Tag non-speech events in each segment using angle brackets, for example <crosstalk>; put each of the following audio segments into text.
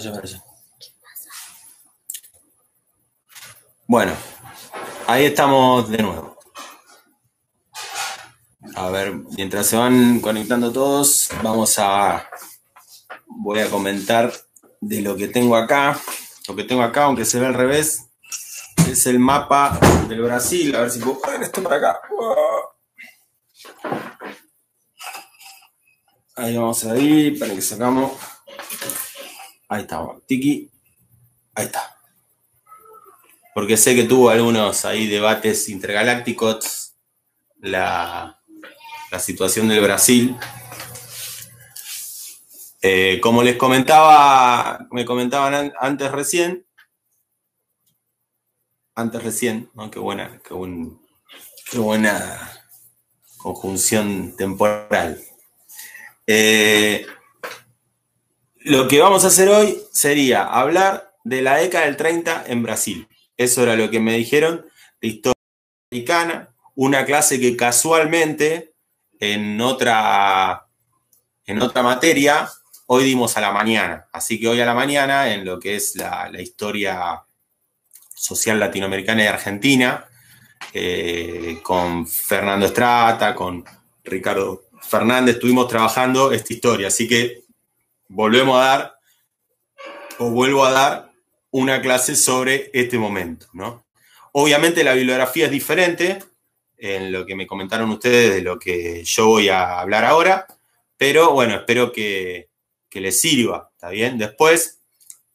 Pues bueno, ahí estamos de nuevo. A ver, mientras se van conectando todos, vamos a. Voy a comentar de lo que tengo acá. Lo que tengo acá, aunque se ve al revés, es el mapa del Brasil. A ver si puedo. poner esto para acá! Ahí vamos ir para que sacamos. Ahí está, Tiki. Ahí está. Porque sé que tuvo algunos ahí debates intergalácticos. La, la situación del Brasil. Eh, como les comentaba, me comentaban antes recién. Antes recién, ¿no? Qué buena, qué, qué buena conjunción temporal. Eh, lo que vamos a hacer hoy sería hablar de la década del 30 en Brasil. Eso era lo que me dijeron de historia americana, una clase que casualmente en otra, en otra materia hoy dimos a la mañana. Así que hoy a la mañana, en lo que es la, historia social latinoamericana y argentina, eh, con Fernando Estrata, con Ricardo Fernández, estuvimos trabajando esta historia. Así que volvemos a dar, o vuelvo a dar, una clase sobre este momento, ¿no? Obviamente la bibliografía es diferente en lo que me comentaron ustedes de lo que yo voy a hablar ahora, pero bueno, espero que, les sirva, ¿está bien? Después,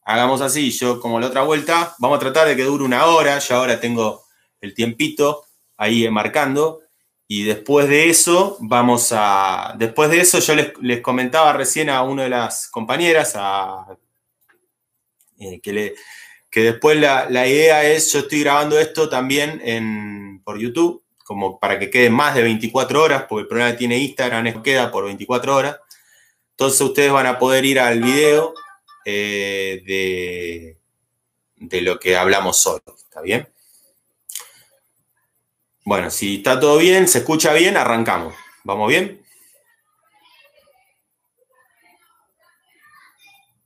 hagamos así, yo como la otra vuelta, vamos a tratar de que dure una hora, ya ahora tengo el tiempito ahí marcando, y después de eso, vamos a. Después de eso, yo les, comentaba recién a una de las compañeras eh, que, que después la, idea es: yo estoy grabando esto también por YouTube, como para que quede más de 24 horas, porque el programa tiene Instagram es queda por 24 horas. Entonces, ustedes van a poder ir al video eh, de, de lo que hablamos hoy. ¿Está bien? Bueno, si está todo bien, se escucha bien, arrancamos. ¿Vamos bien?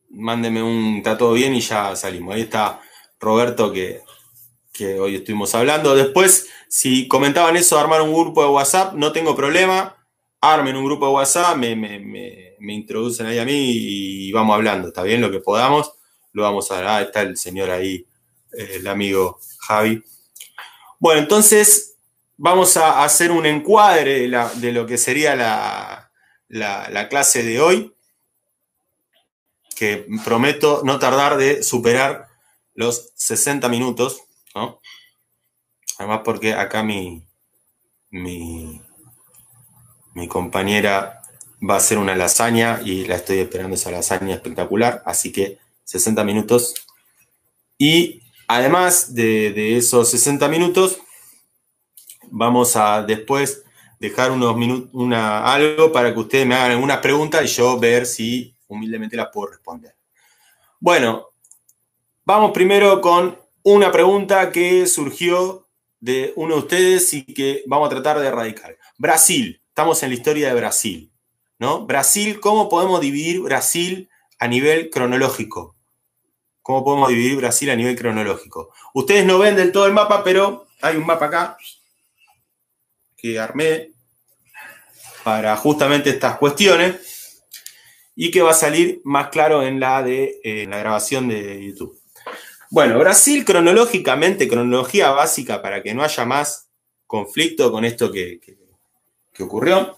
Mándeme un está todo bien y ya salimos. Ahí está Roberto que, hoy estuvimos hablando. Después, si comentaban eso, armar un grupo de WhatsApp, no tengo problema. Armen un grupo de WhatsApp, me, me, introducen ahí a mí y vamos hablando. ¿Está bien? Lo que podamos, lo vamos a... Ah, está el señor ahí, eh, el amigo Javi. Bueno, entonces vamos a hacer un encuadre de, lo que sería la, la, clase de hoy, que prometo no tardar de superar los 60 minutos, Además porque acá mi, mi, compañera va a hacer una lasaña y la estoy esperando esa lasaña espectacular, así que 60 minutos. Y además de, de esos 60 minutos, Vamos a después dejar unos minutos, una, algo para que ustedes me hagan algunas preguntas y yo ver si humildemente las puedo responder. Bueno, vamos primero con una pregunta que surgió de uno de ustedes y que vamos a tratar de erradicar. Brasil, estamos en la historia de Brasil, ¿no? Brasil, ¿cómo podemos dividir Brasil a nivel cronológico? ¿Cómo podemos dividir Brasil a nivel cronológico? Ustedes no ven del todo el mapa, pero hay un mapa acá que armé para justamente estas cuestiones y que va a salir más claro en la, de, eh, la grabación de YouTube. Bueno, Brasil cronológicamente, cronología básica para que no haya más conflicto con esto que, ocurrió.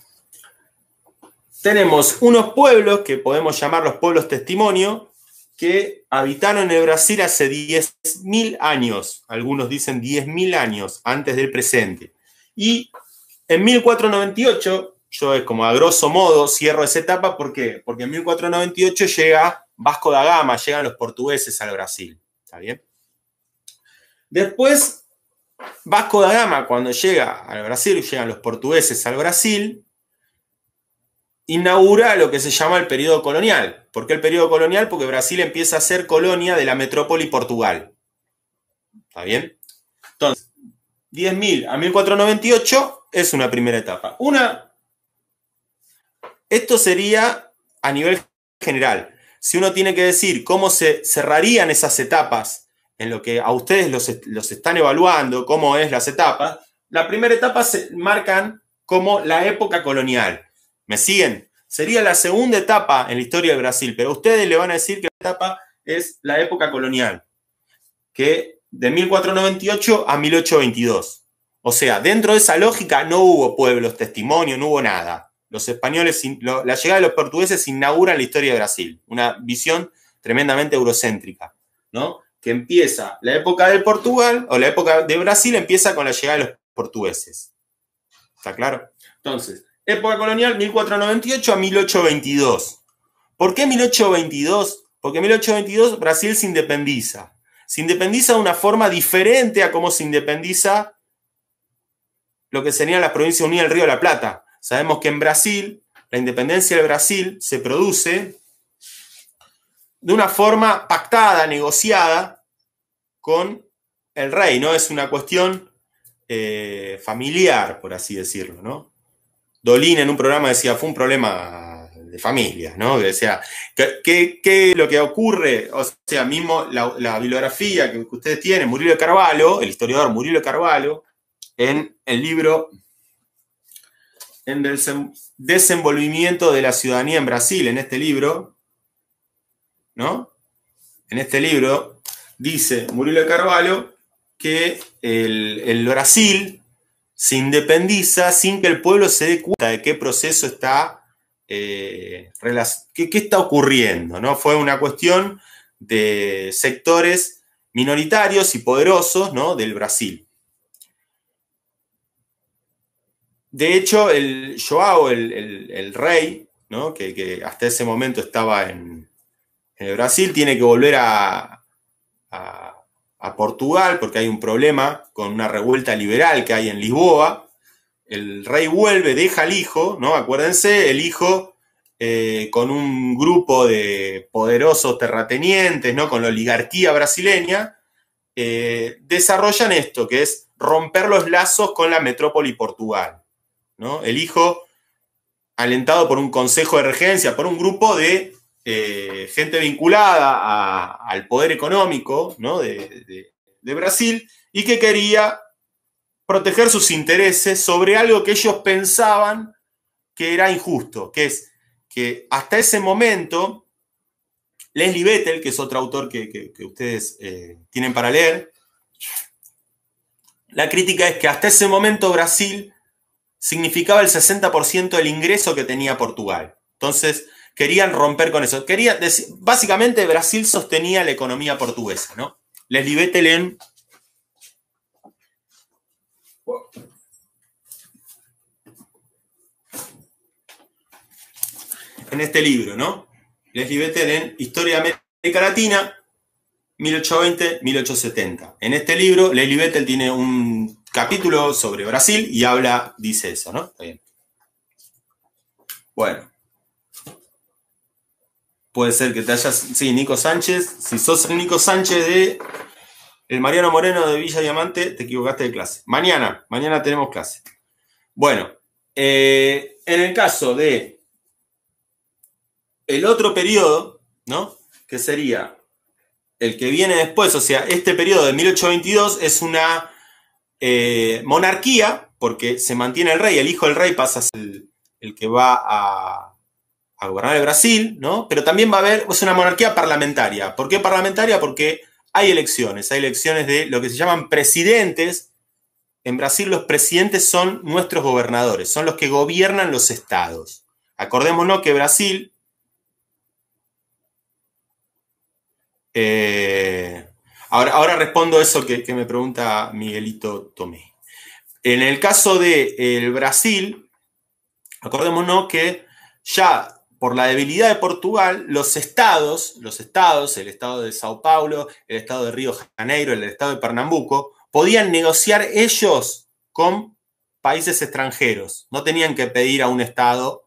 Tenemos unos pueblos que podemos llamar los pueblos testimonio, que habitaron en Brasil hace 10.000 años, algunos dicen 10.000 años antes del presente, y en 1498, yo es como a grosso modo cierro esa etapa, ¿por qué? Porque en 1498 llega Vasco da Gama, llegan los portugueses al Brasil, ¿está bien? Después, Vasco da Gama, cuando llega al Brasil, llegan los portugueses al Brasil, inaugura lo que se llama el periodo colonial. ¿Por qué el periodo colonial? Porque Brasil empieza a ser colonia de la metrópoli Portugal. ¿Está bien? Entonces, 10.000 a 1498 es una primera etapa. Una, esto sería a nivel general. Si uno tiene que decir cómo se cerrarían esas etapas en lo que a ustedes los, están evaluando, cómo es las etapas, la primera etapa se marcan como la época colonial. ¿Me siguen? Sería la segunda etapa en la historia de Brasil, pero ustedes le van a decir que la etapa es la época colonial, que de 1498 a 1822. O sea, dentro de esa lógica no hubo pueblos, testimonio, no hubo nada. Los españoles, la llegada de los portugueses inaugura la historia de Brasil, una visión tremendamente eurocéntrica, ¿no? Que empieza la época del Portugal o la época de Brasil empieza con la llegada de los portugueses. ¿Está claro? Entonces, época colonial 1498 a 1822. ¿Por qué 1822? Porque en 1822 Brasil se independiza. Se independiza de una forma diferente a cómo se independiza lo que sería la provincia unida del Río de la Plata. Sabemos que en Brasil, la independencia del Brasil se produce de una forma pactada, negociada con el rey, ¿no? Es una cuestión eh, familiar, por así decirlo, ¿no? Dolina en un programa decía, fue un problema de familia. ¿no? ¿qué, es lo que ocurre? O sea, mismo la, bibliografía que ustedes tienen, Murilo Carvalho, el historiador Murilo Carvalho, en el libro en el desenvolvimiento de la ciudadanía en Brasil, en este libro, ¿no? En este libro dice Murilo Carvalho que el, Brasil se independiza sin que el pueblo se dé cuenta de qué proceso está, eh, qué, está ocurriendo, ¿no? Fue una cuestión de sectores minoritarios y poderosos, Del Brasil. De hecho, el Joao, el, rey, que, hasta ese momento estaba en, Brasil, tiene que volver a, a, Portugal porque hay un problema con una revuelta liberal que hay en Lisboa. El rey vuelve, deja al hijo, ¿no? Acuérdense, el hijo eh, con un grupo de poderosos terratenientes, ¿no? Con la oligarquía brasileña, eh, desarrollan esto, que es romper los lazos con la metrópoli Portugal. El hijo, alentado por un consejo de regencia, por un grupo de eh, gente vinculada al poder económico de, Brasil y que quería proteger sus intereses sobre algo que ellos pensaban que era injusto, que es que hasta ese momento Leslie Bethel, que es otro autor que, ustedes eh, tienen para leer, la crítica es que hasta ese momento Brasil significaba el 60% del ingreso que tenía Portugal. Entonces, querían romper con eso. Quería decir, básicamente, Brasil sostenía la economía portuguesa, ¿no? Leslie Bettelén. En este libro, ¿no? Leslie en Historia de América Latina, 1820-1870. En este libro, Leslie Bettel tiene un capítulo sobre Brasil y habla, dice eso, ¿no? Está bien. Bueno. Puede ser que te hayas. Sí, Nico Sánchez. Si sos Nico Sánchez de el Mariano Moreno de Villa Diamante, te equivocaste de clase. Mañana, mañana tenemos clase. Bueno, eh, en el caso de el otro periodo, ¿no? Que sería el que viene después, o sea, este periodo de 1822 es una eh, monarquía, porque se mantiene el rey, el hijo del rey pasa el, que va a, gobernar el Brasil, ¿no? Pero también va a haber, es una monarquía parlamentaria. ¿Por qué parlamentaria? Porque hay elecciones, hay elecciones de lo que se llaman presidentes. En Brasil los presidentes son nuestros gobernadores, son los que gobiernan los estados. Acordémonos que Brasil... Eh, Ahora, ahora respondo eso que, me pregunta Miguelito Tomé. En el caso del el Brasil, acordémonos que ya por la debilidad de Portugal, los estados, los estados, el estado de Sao Paulo, el estado de Río Janeiro, el estado de Pernambuco, podían negociar ellos con países extranjeros. No tenían que pedir a un estado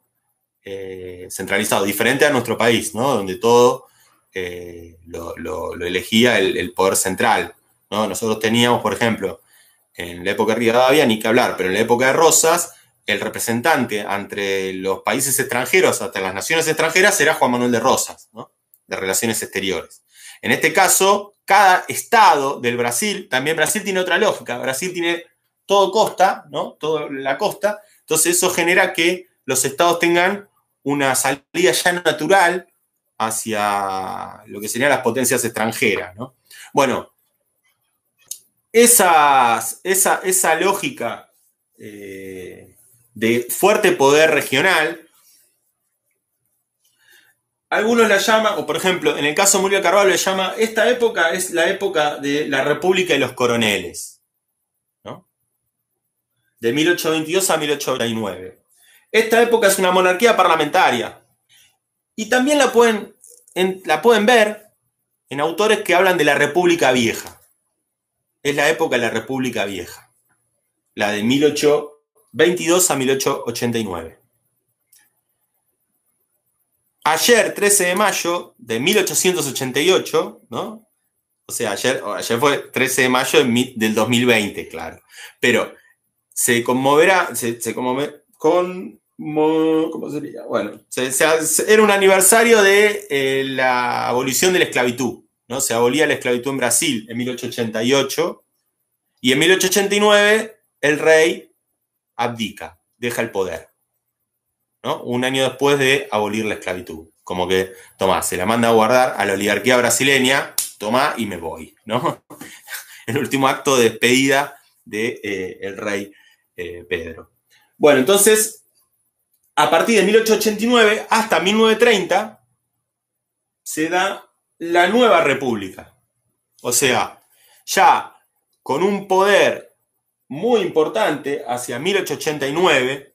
eh, centralizado, diferente a nuestro país, ¿no? Donde todo eh, lo, elegía el, poder central. ¿no? Nosotros teníamos, por ejemplo, en la época de Rivadavia, ni que hablar, pero en la época de Rosas, el representante entre los países extranjeros, hasta las naciones extranjeras, era Juan Manuel de Rosas, de Relaciones Exteriores. En este caso, cada estado del Brasil, también Brasil tiene otra lógica, Brasil tiene todo costa, ¿no? Toda la costa, entonces eso genera que los estados tengan una salida ya natural hacia lo que serían las potencias extranjeras. Bueno, esa, lógica eh, de fuerte poder regional, algunos la llaman, o por ejemplo, en el caso de Muriel Carvalho, le llama, esta época es la época de la República y los coroneles, de 1822 a 1829. Esta época es una monarquía parlamentaria, y también la pueden la pueden ver en autores que hablan de la República Vieja. Es la época de la República Vieja, la de 1822 a 1889. Ayer, 13 de mayo de 1888, ¿no? O sea, ayer, ayer fue 13 de mayo del 2020, claro. Pero se conmoverá, se, con, ¿Cómo sería? Bueno, era un aniversario de eh, la abolición de la esclavitud, ¿no? Se abolía la esclavitud en Brasil en 1888 y en 1889 el rey abdica, deja el poder, ¿no? Un año después de abolir la esclavitud. Como que, tomá, se la manda a guardar a la oligarquía brasileña, toma y me voy, ¿no? <laughs> El último acto de despedida del de, eh, el rey eh, Pedro. Bueno, entonces a partir de 1889 hasta 1930 se da la nueva república. O sea, ya con un poder muy importante hacia 1889,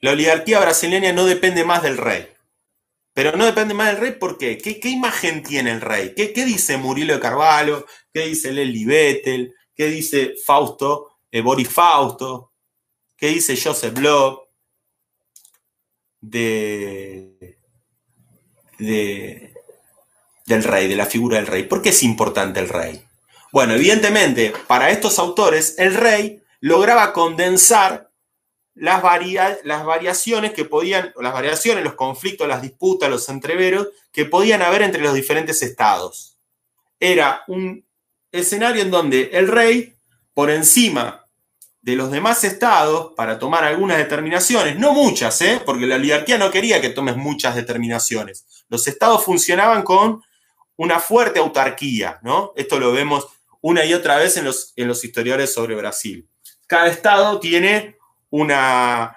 la oligarquía brasileña no depende más del rey. Pero no depende más del rey porque, ¿qué, qué imagen tiene el rey? ¿Qué, dice Murilo de Carvalho? ¿Qué dice Lely Vettel? ¿Qué dice Fausto, eh, Boris Fausto? ¿Qué dice Joseph Bloch? del rey, de la figura del rey. ¿Por qué es importante el rey? Bueno, evidentemente, para estos autores, el rey lograba condensar las, las variaciones que podían, las variaciones, los conflictos, las disputas, los entreveros que podían haber entre los diferentes estados. Era un escenario en donde el rey, por encima de los demás estados para tomar algunas determinaciones, no muchas, ¿eh? porque la oligarquía no quería que tomes muchas determinaciones. Los estados funcionaban con una fuerte autarquía, ¿no? Esto lo vemos una y otra vez en los, en los historiadores sobre Brasil. Cada estado tiene una,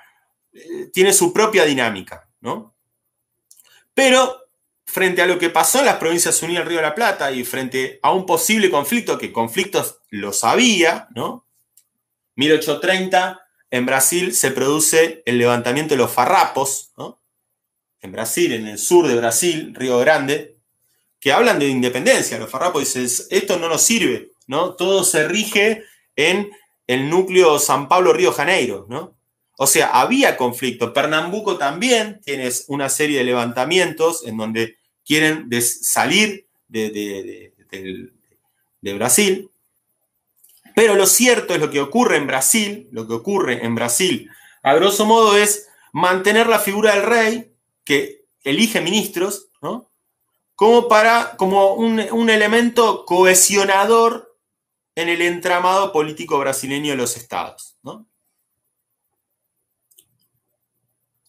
eh, tiene su propia dinámica, ¿no? Pero frente a lo que pasó en las provincias unidas del Río de la Plata y frente a un posible conflicto, que conflictos lo sabía ¿no? 1830, en Brasil se produce el levantamiento de los farrapos, ¿no? en Brasil, en el sur de Brasil, Río Grande, que hablan de independencia. Los farrapos dicen, esto no nos sirve, ¿no? Todo se rige en el núcleo San Pablo-Río Janeiro, ¿no? O sea, había conflicto. Pernambuco también tienes una serie de levantamientos en donde quieren salir de, de, de, de Brasil. Pero lo cierto es lo que ocurre en Brasil, lo que ocurre en Brasil, a grosso modo es mantener la figura del rey que elige ministros, ¿no? Como para, como un, elemento cohesionador en el entramado político brasileño de los estados,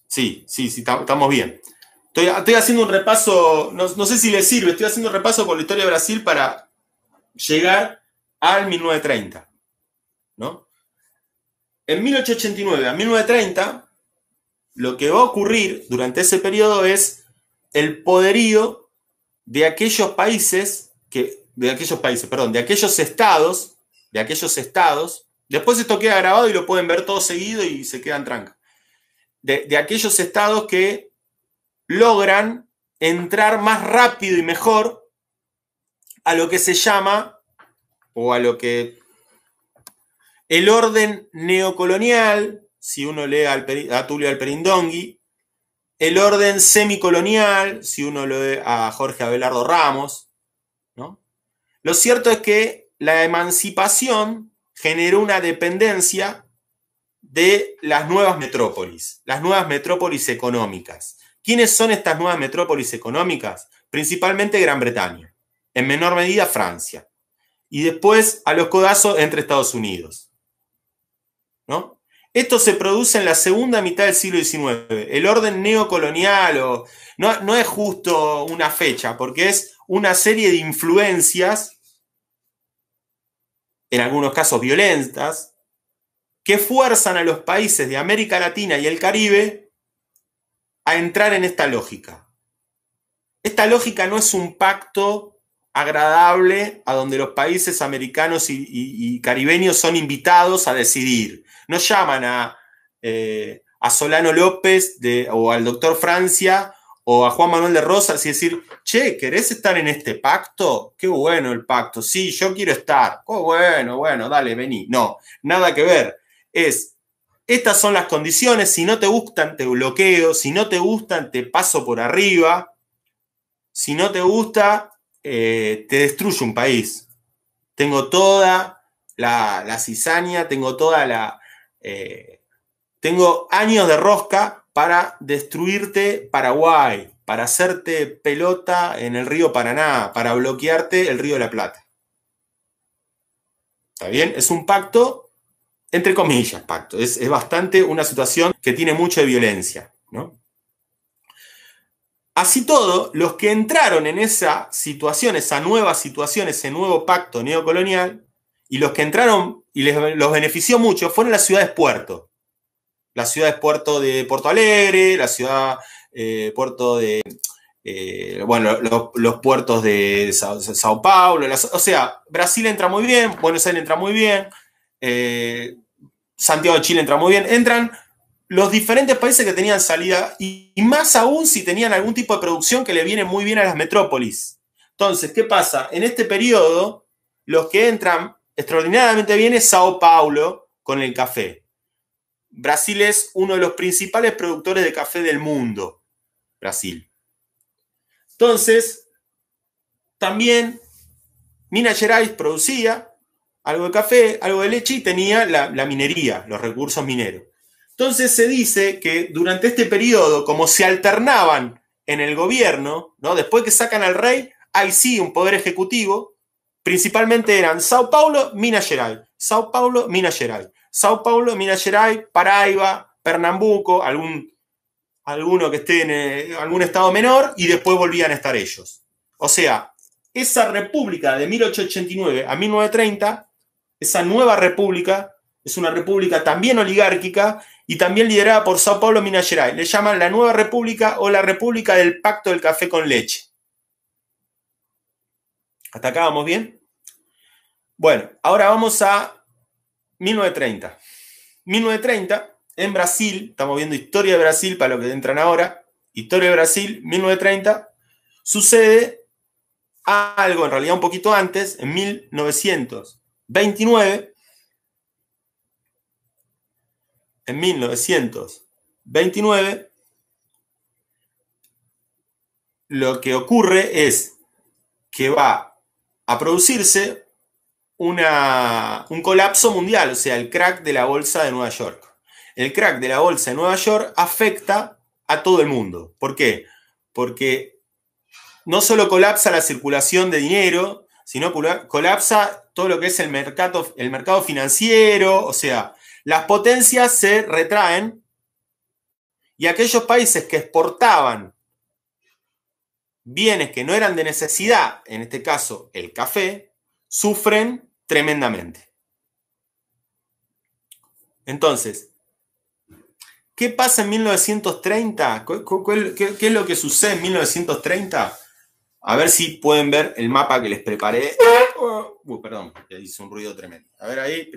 Sí, sí, sí, estamos bien. Estoy, haciendo un repaso, no, no sé si le sirve, estoy haciendo un repaso por la historia de Brasil para llegar al 1930. ¿no? En 1889 a 1930, lo que va a ocurrir durante ese periodo es el poderío de aquellos países que, de aquellos países, perdón, de aquellos estados, de aquellos estados, después esto queda grabado y lo pueden ver todo seguido y se quedan tranca, de aquellos estados que logran entrar más rápido y mejor a lo que se llama o a lo que el orden neocolonial, si uno lee a Tulio Alperindongui, el orden semicolonial, si uno lee a Jorge Abelardo Ramos, ¿no? Lo cierto es que la emancipación generó una dependencia de las nuevas metrópolis, las nuevas metrópolis económicas. ¿Quiénes son estas nuevas metrópolis económicas? Principalmente Gran Bretaña, en menor medida Francia y después a los codazos entre Estados Unidos. Esto se produce en la segunda mitad del siglo XIX. El orden neocolonial o, no, no es justo una fecha, porque es una serie de influencias, en algunos casos violentas, que fuerzan a los países de América Latina y el Caribe a entrar en esta lógica. Esta lógica no es un pacto agradable a donde los países americanos y, caribeños son invitados a decidir. No llaman a, eh, a Solano López o al doctor Francia o a Juan Manuel de Rosas y decir, che, ¿querés estar en este pacto? Qué bueno el pacto, sí, yo quiero estar. Oh, bueno, bueno, dale, vení. No, nada que ver. Es, estas son las condiciones, si no te gustan, te bloqueo, si no te gustan, te paso por arriba, si no te gusta, eh, te destruye un país. Tengo toda la, la cizaña, tengo toda la... Eh, tengo años de rosca para destruirte Paraguay, para hacerte pelota en el río Paraná, para bloquearte el río de la Plata. ¿Está bien? Es un pacto, entre comillas, pacto. Es, es bastante una situación que tiene mucha violencia, ¿no? Así todo, los que entraron en esa situación, esa nueva situación, ese nuevo pacto neocolonial, y los que entraron y los benefició mucho fueron las ciudades puerto. Las ciudades puerto de Porto Alegre, la ciudad eh, puerto de, eh, bueno, los, puertos de Sao, Paulo, o sea, Brasil entra muy bien, Buenos Aires entra muy bien, eh, Santiago de Chile entra muy bien, entran los diferentes países que tenían salida y, más aún si tenían algún tipo de producción que le viene muy bien a las metrópolis. Entonces, ¿qué pasa? En este periodo, los que entran extraordinariamente bien es Sao Paulo con el café. Brasil es uno de los principales productores de café del mundo. Brasil. Entonces, también Minas Gerais producía algo de café, algo de leche y tenía la minería, los recursos mineros. Entonces se dice que durante este periodo, como se alternaban en el gobierno, ¿no? después que sacan al rey, hay sí un poder ejecutivo, principalmente eran Sao Paulo, Minas Gerais, Sao Paulo, Minas Gerais, Sao Paulo, Minas Gerais, Paraíba, Pernambuco, algún, alguno que esté en eh, algún estado menor, y después volvían a estar ellos. O sea, esa república de 1889 a 1930, esa nueva república, es una república también oligárquica y también liderada por Sao Paulo Minas Gerais. Le llaman la Nueva República o la República del Pacto del Café con Leche. ¿Hasta acá vamos bien? Bueno, ahora vamos a 1930. 1930, en Brasil, estamos viendo historia de Brasil para los que entran ahora, historia de Brasil, 1930, sucede algo, en realidad un poquito antes, en 1929 en 1929, lo que ocurre es que va a producirse un colapso mundial, o sea, el crack de la bolsa de Nueva York. El crack de la bolsa de Nueva York afecta a todo el mundo. ¿Por qué? Porque no solo colapsa la circulación de dinero, sino colapsa todo lo que es el mercado, el mercado financiero, o sea, las potencias se retraen y aquellos países que exportaban bienes que no eran de necesidad, en este caso el café, sufren tremendamente. Entonces, ¿qué pasa en 1930? ¿Qué, es lo que sucede en 1930? A ver si pueden ver el mapa que les preparé. Uh, perdón, hice un ruido tremendo. A ver ahí.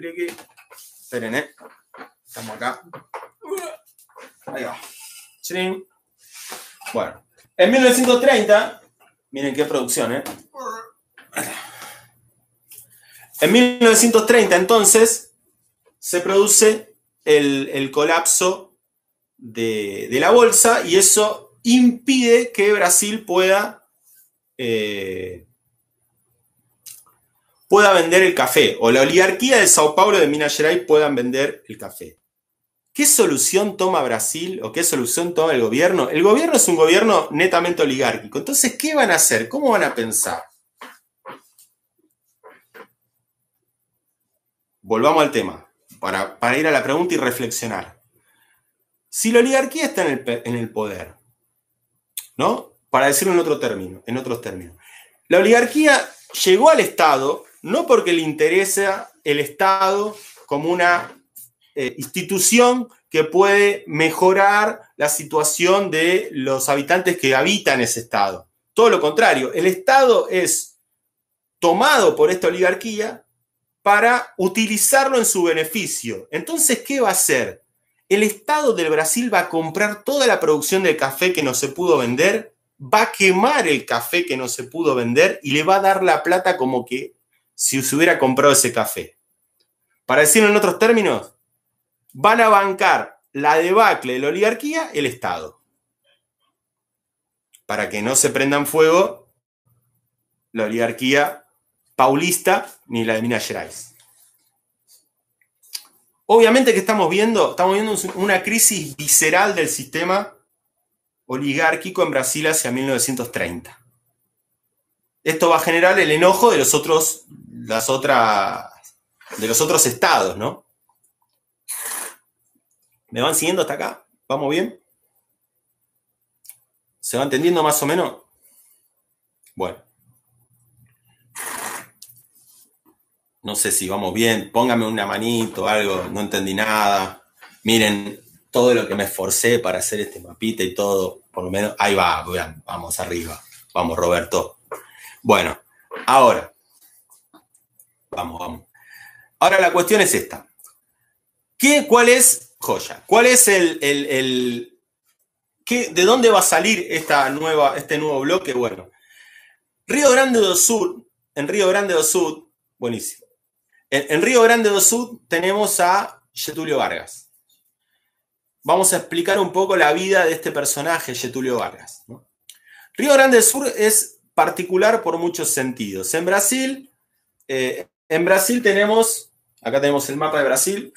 Esperen, ¿eh? Estamos acá. Ahí va. Bueno. En 1930, miren qué producción, ¿eh? En 1930, entonces, se produce el, el colapso de, de, la bolsa y eso impide que Brasil pueda eh, pueda vender el café o la oligarquía de Sao Paulo de Minas Gerais puedan vender el café. ¿Qué solución toma Brasil o qué solución toma el gobierno? El gobierno es un gobierno netamente oligárquico. Entonces, ¿qué van a hacer? ¿Cómo van a pensar? Volvamos al tema, para, ir a la pregunta y reflexionar. Si la oligarquía está en el, poder, ¿no? Para decirlo en otro término, en otros términos. La oligarquía llegó al Estado no porque le interesa el Estado como una eh, institución que puede mejorar la situación de los habitantes que habitan ese Estado. Todo lo contrario, el Estado es tomado por esta oligarquía para utilizarlo en su beneficio. Entonces, ¿qué va a hacer? El Estado del Brasil va a comprar toda la producción de café que no se pudo vender, va a quemar el café que no se pudo vender y le va a dar la plata como que si se hubiera comprado ese café. Para decirlo en otros términos, van a bancar la debacle de la oligarquía el Estado. Para que no se prendan fuego la oligarquía paulista ni la de Minas Gerais. Obviamente que estamos viendo, estamos viendo una crisis visceral del sistema oligárquico en Brasil hacia 1930 esto va a generar el enojo de los otros, las otras, de los otros estados, ¿no? ¿Me van siguiendo hasta acá? ¿Vamos bien? ¿Se va entendiendo más o menos? Bueno. No sé si vamos bien. Póngame una manito, algo. No entendí nada. Miren todo lo que me esforcé para hacer este mapita y todo. Por lo menos, ahí va, vamos arriba. Vamos, Roberto. Bueno, ahora. Vamos, vamos. Ahora la cuestión es esta. ¿Qué, ¿Cuál es, joya, cuál es el... el, qué, ¿De dónde va a salir esta nueva, este nuevo bloque? Bueno, Río Grande do Sur, en Río Grande do Sur, buenísimo. En, Río Grande do Sur tenemos a Getulio Vargas. Vamos a explicar un poco la vida de este personaje, Getulio Vargas. Río Grande do Sur es particular por muchos sentidos. En Brasil, eh, en Brasil tenemos, acá tenemos el mapa de Brasil,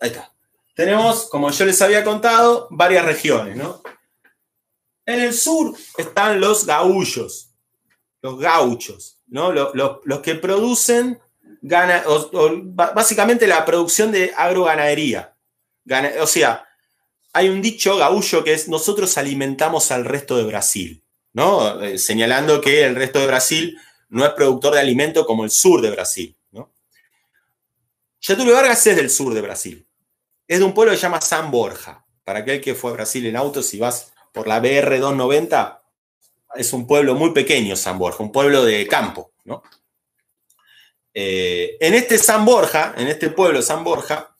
ahí está. Tenemos, como yo les había contado, varias regiones, ¿no? En el sur están los gaullos, los gauchos, ¿no? Los, que producen, básicamente la producción de agroganadería. o sea, hay un dicho gaullo que es nosotros alimentamos al resto de Brasil. ¿no? Eh, señalando que el resto de Brasil no es productor de alimento como el sur de Brasil. ¿no? Vargas es del sur de Brasil. Es de un pueblo que se llama San Borja. Para aquel que fue a Brasil en auto, si vas por la BR 290, es un pueblo muy pequeño, San Borja, un pueblo de campo. Eh, en este San Borja, en este pueblo San Borja,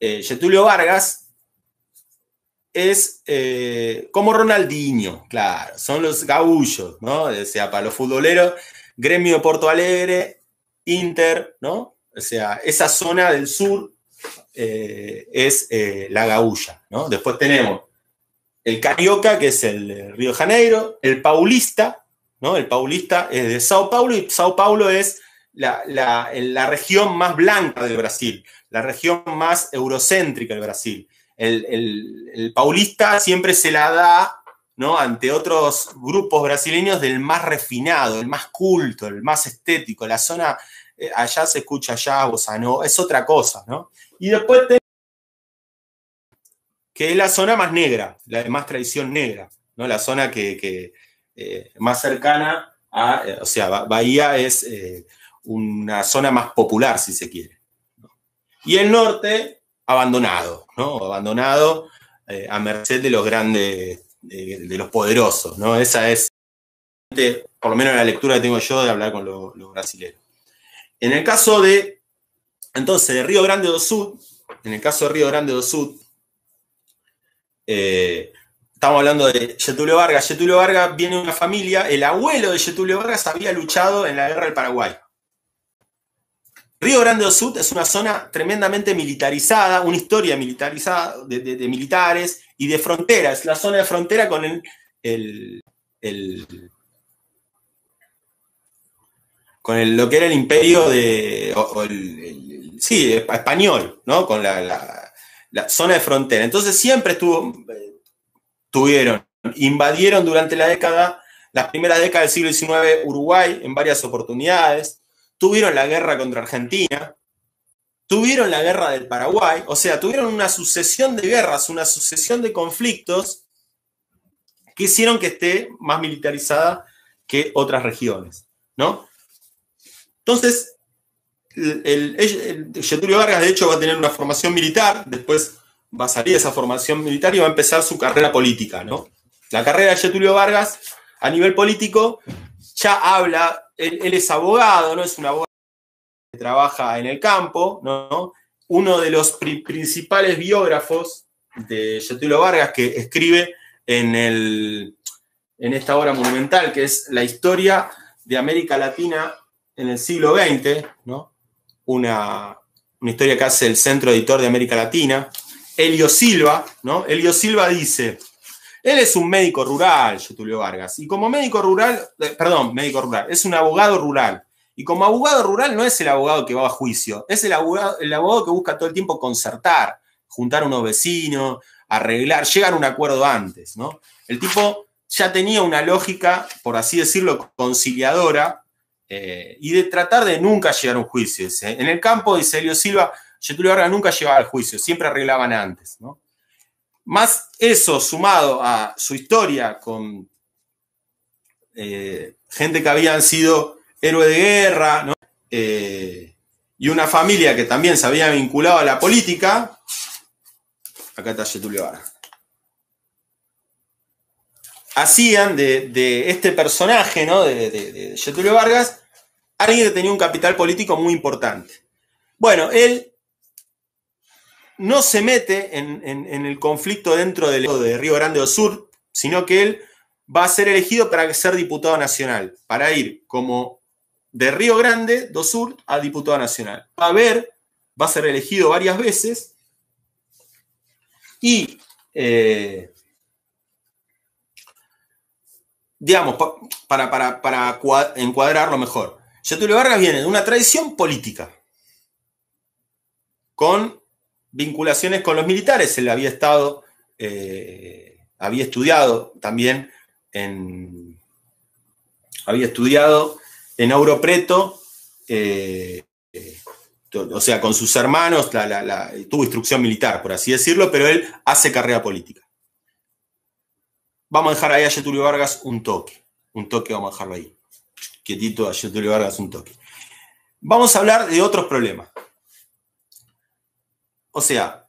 eh, Vargas es eh, como Ronaldinho, claro, son los gaullos, ¿no? O sea, para los futboleros, Gremio Porto Alegre, Inter, ¿no? O sea, esa zona del sur eh, es eh, la gaulla, ¿no? Después tenemos el carioca, que es el Río Janeiro, el paulista, ¿no? El paulista es de Sao Paulo y Sao Paulo es la, la región más blanca del Brasil, la región más eurocéntrica del Brasil el, paulista siempre se la da ¿no? ante otros grupos brasileños del más refinado, el más culto, el más estético. La zona, eh, allá se escucha allá, sea, no, es otra cosa, ¿no? Y después tenemos que es la zona más negra, la de más tradición negra, ¿no? La zona que, eh, más cercana a, eh, o sea, Bahía es una zona más popular, si se quiere. Y el norte, abandonado, ¿no? abandonado eh, a merced de los grandes, eh, de los poderosos. ¿no? Esa es, por lo menos la lectura que tengo yo de hablar con los brasileños. En el caso de, entonces, de Río Grande do Sul, en el caso de Río Grande do Sul, eh, estamos hablando de Getulio Vargas. Getulio Vargas viene de una familia, el abuelo de Getulio Vargas había luchado en la guerra del Paraguay. Río Grande do Sul es una zona tremendamente militarizada, una historia militarizada de, militares y de fronteras. Es la zona de frontera con el, con lo que era el imperio de. español, ¿no? Con la, zona de frontera. Entonces siempre estuvo, eh, tuvieron, invadieron durante la década, las primeras décadas del siglo XIX, Uruguay en varias oportunidades tuvieron la guerra contra Argentina, tuvieron la guerra del Paraguay, o sea, tuvieron una sucesión de guerras, una sucesión de conflictos que hicieron que esté más militarizada que otras regiones, ¿no? Entonces, el, Getulio Vargas, de hecho, va a tener una formación militar, después va a salir de esa formación militar y va a empezar su carrera política, ¿no? La carrera de Getulio Vargas a nivel político ya habla él, es abogado, ¿no? Es un abogado que trabaja en el campo, Uno de los principales biógrafos de Getulio Vargas que escribe en, en esta obra monumental que es La historia de América Latina en el siglo XX, ¿no? Una, historia que hace el Centro Editor de América Latina, Helio Silva, ¿no? Helio Silva dice, él es un médico rural, Getulio Vargas, y como médico rural, eh, perdón, médico rural, es un abogado rural. Y como abogado rural no es el abogado que va a juicio, es el abogado, el abogado que busca todo el tiempo concertar, juntar a unos vecinos, arreglar, llegar a un acuerdo antes, ¿no? El tipo ya tenía una lógica, por así decirlo, conciliadora eh, y de tratar de nunca llegar a un juicio. En el campo, dice Elio Silva, Getulio Vargas nunca llegaba al juicio, siempre arreglaban antes, ¿no? Más eso sumado a su historia con eh, gente que habían sido héroe de guerra, eh, y una familia que también se había vinculado a la política, acá está Getulio Vargas. hacían de, este personaje, de, de, Getulio Vargas, alguien que tenía un capital político muy importante. Bueno, él no se mete en, el conflicto dentro del, de Río Grande do Sur, sino que él va a ser elegido para ser diputado nacional, para ir como de Río Grande do Sur a diputado nacional. Va a ver, va a ser elegido varias veces y, eh, digamos, para, encuadrarlo mejor, Getulio Vargas viene de una tradición política, con vinculaciones con los militares. Él había estado, eh, había estudiado también en. Había estudiado en Europreto eh, eh, o sea, con sus hermanos, tuvo instrucción militar, por así decirlo, pero él hace carrera política. Vamos a dejar ahí a Getulio Vargas un toque. Un toque vamos a dejarlo ahí. Quietito a Getulio Vargas un toque. Vamos a hablar de otros problemas. O sea,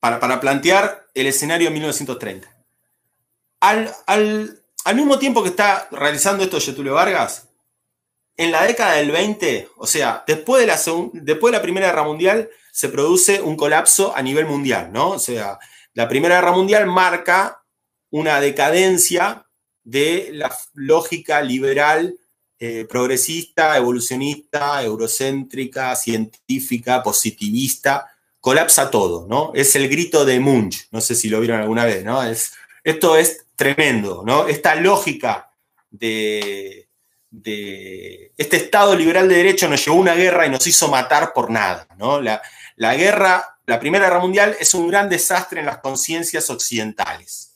para, plantear el escenario de 1930. Al, mismo tiempo que está realizando esto Getulio Vargas, en la década del 20, o sea, después de, la después de la Primera Guerra Mundial, se produce un colapso a nivel mundial, ¿no? O sea, la Primera Guerra Mundial marca una decadencia de la lógica liberal, eh, progresista, evolucionista, eurocéntrica, científica, positivista colapsa todo, ¿no? Es el grito de Munch, no sé si lo vieron alguna vez, ¿no? Es, esto es tremendo, ¿no? Esta lógica de, este Estado liberal de derecho nos llevó a una guerra y nos hizo matar por nada, ¿no? la guerra, la Primera Guerra Mundial es un gran desastre en las conciencias occidentales.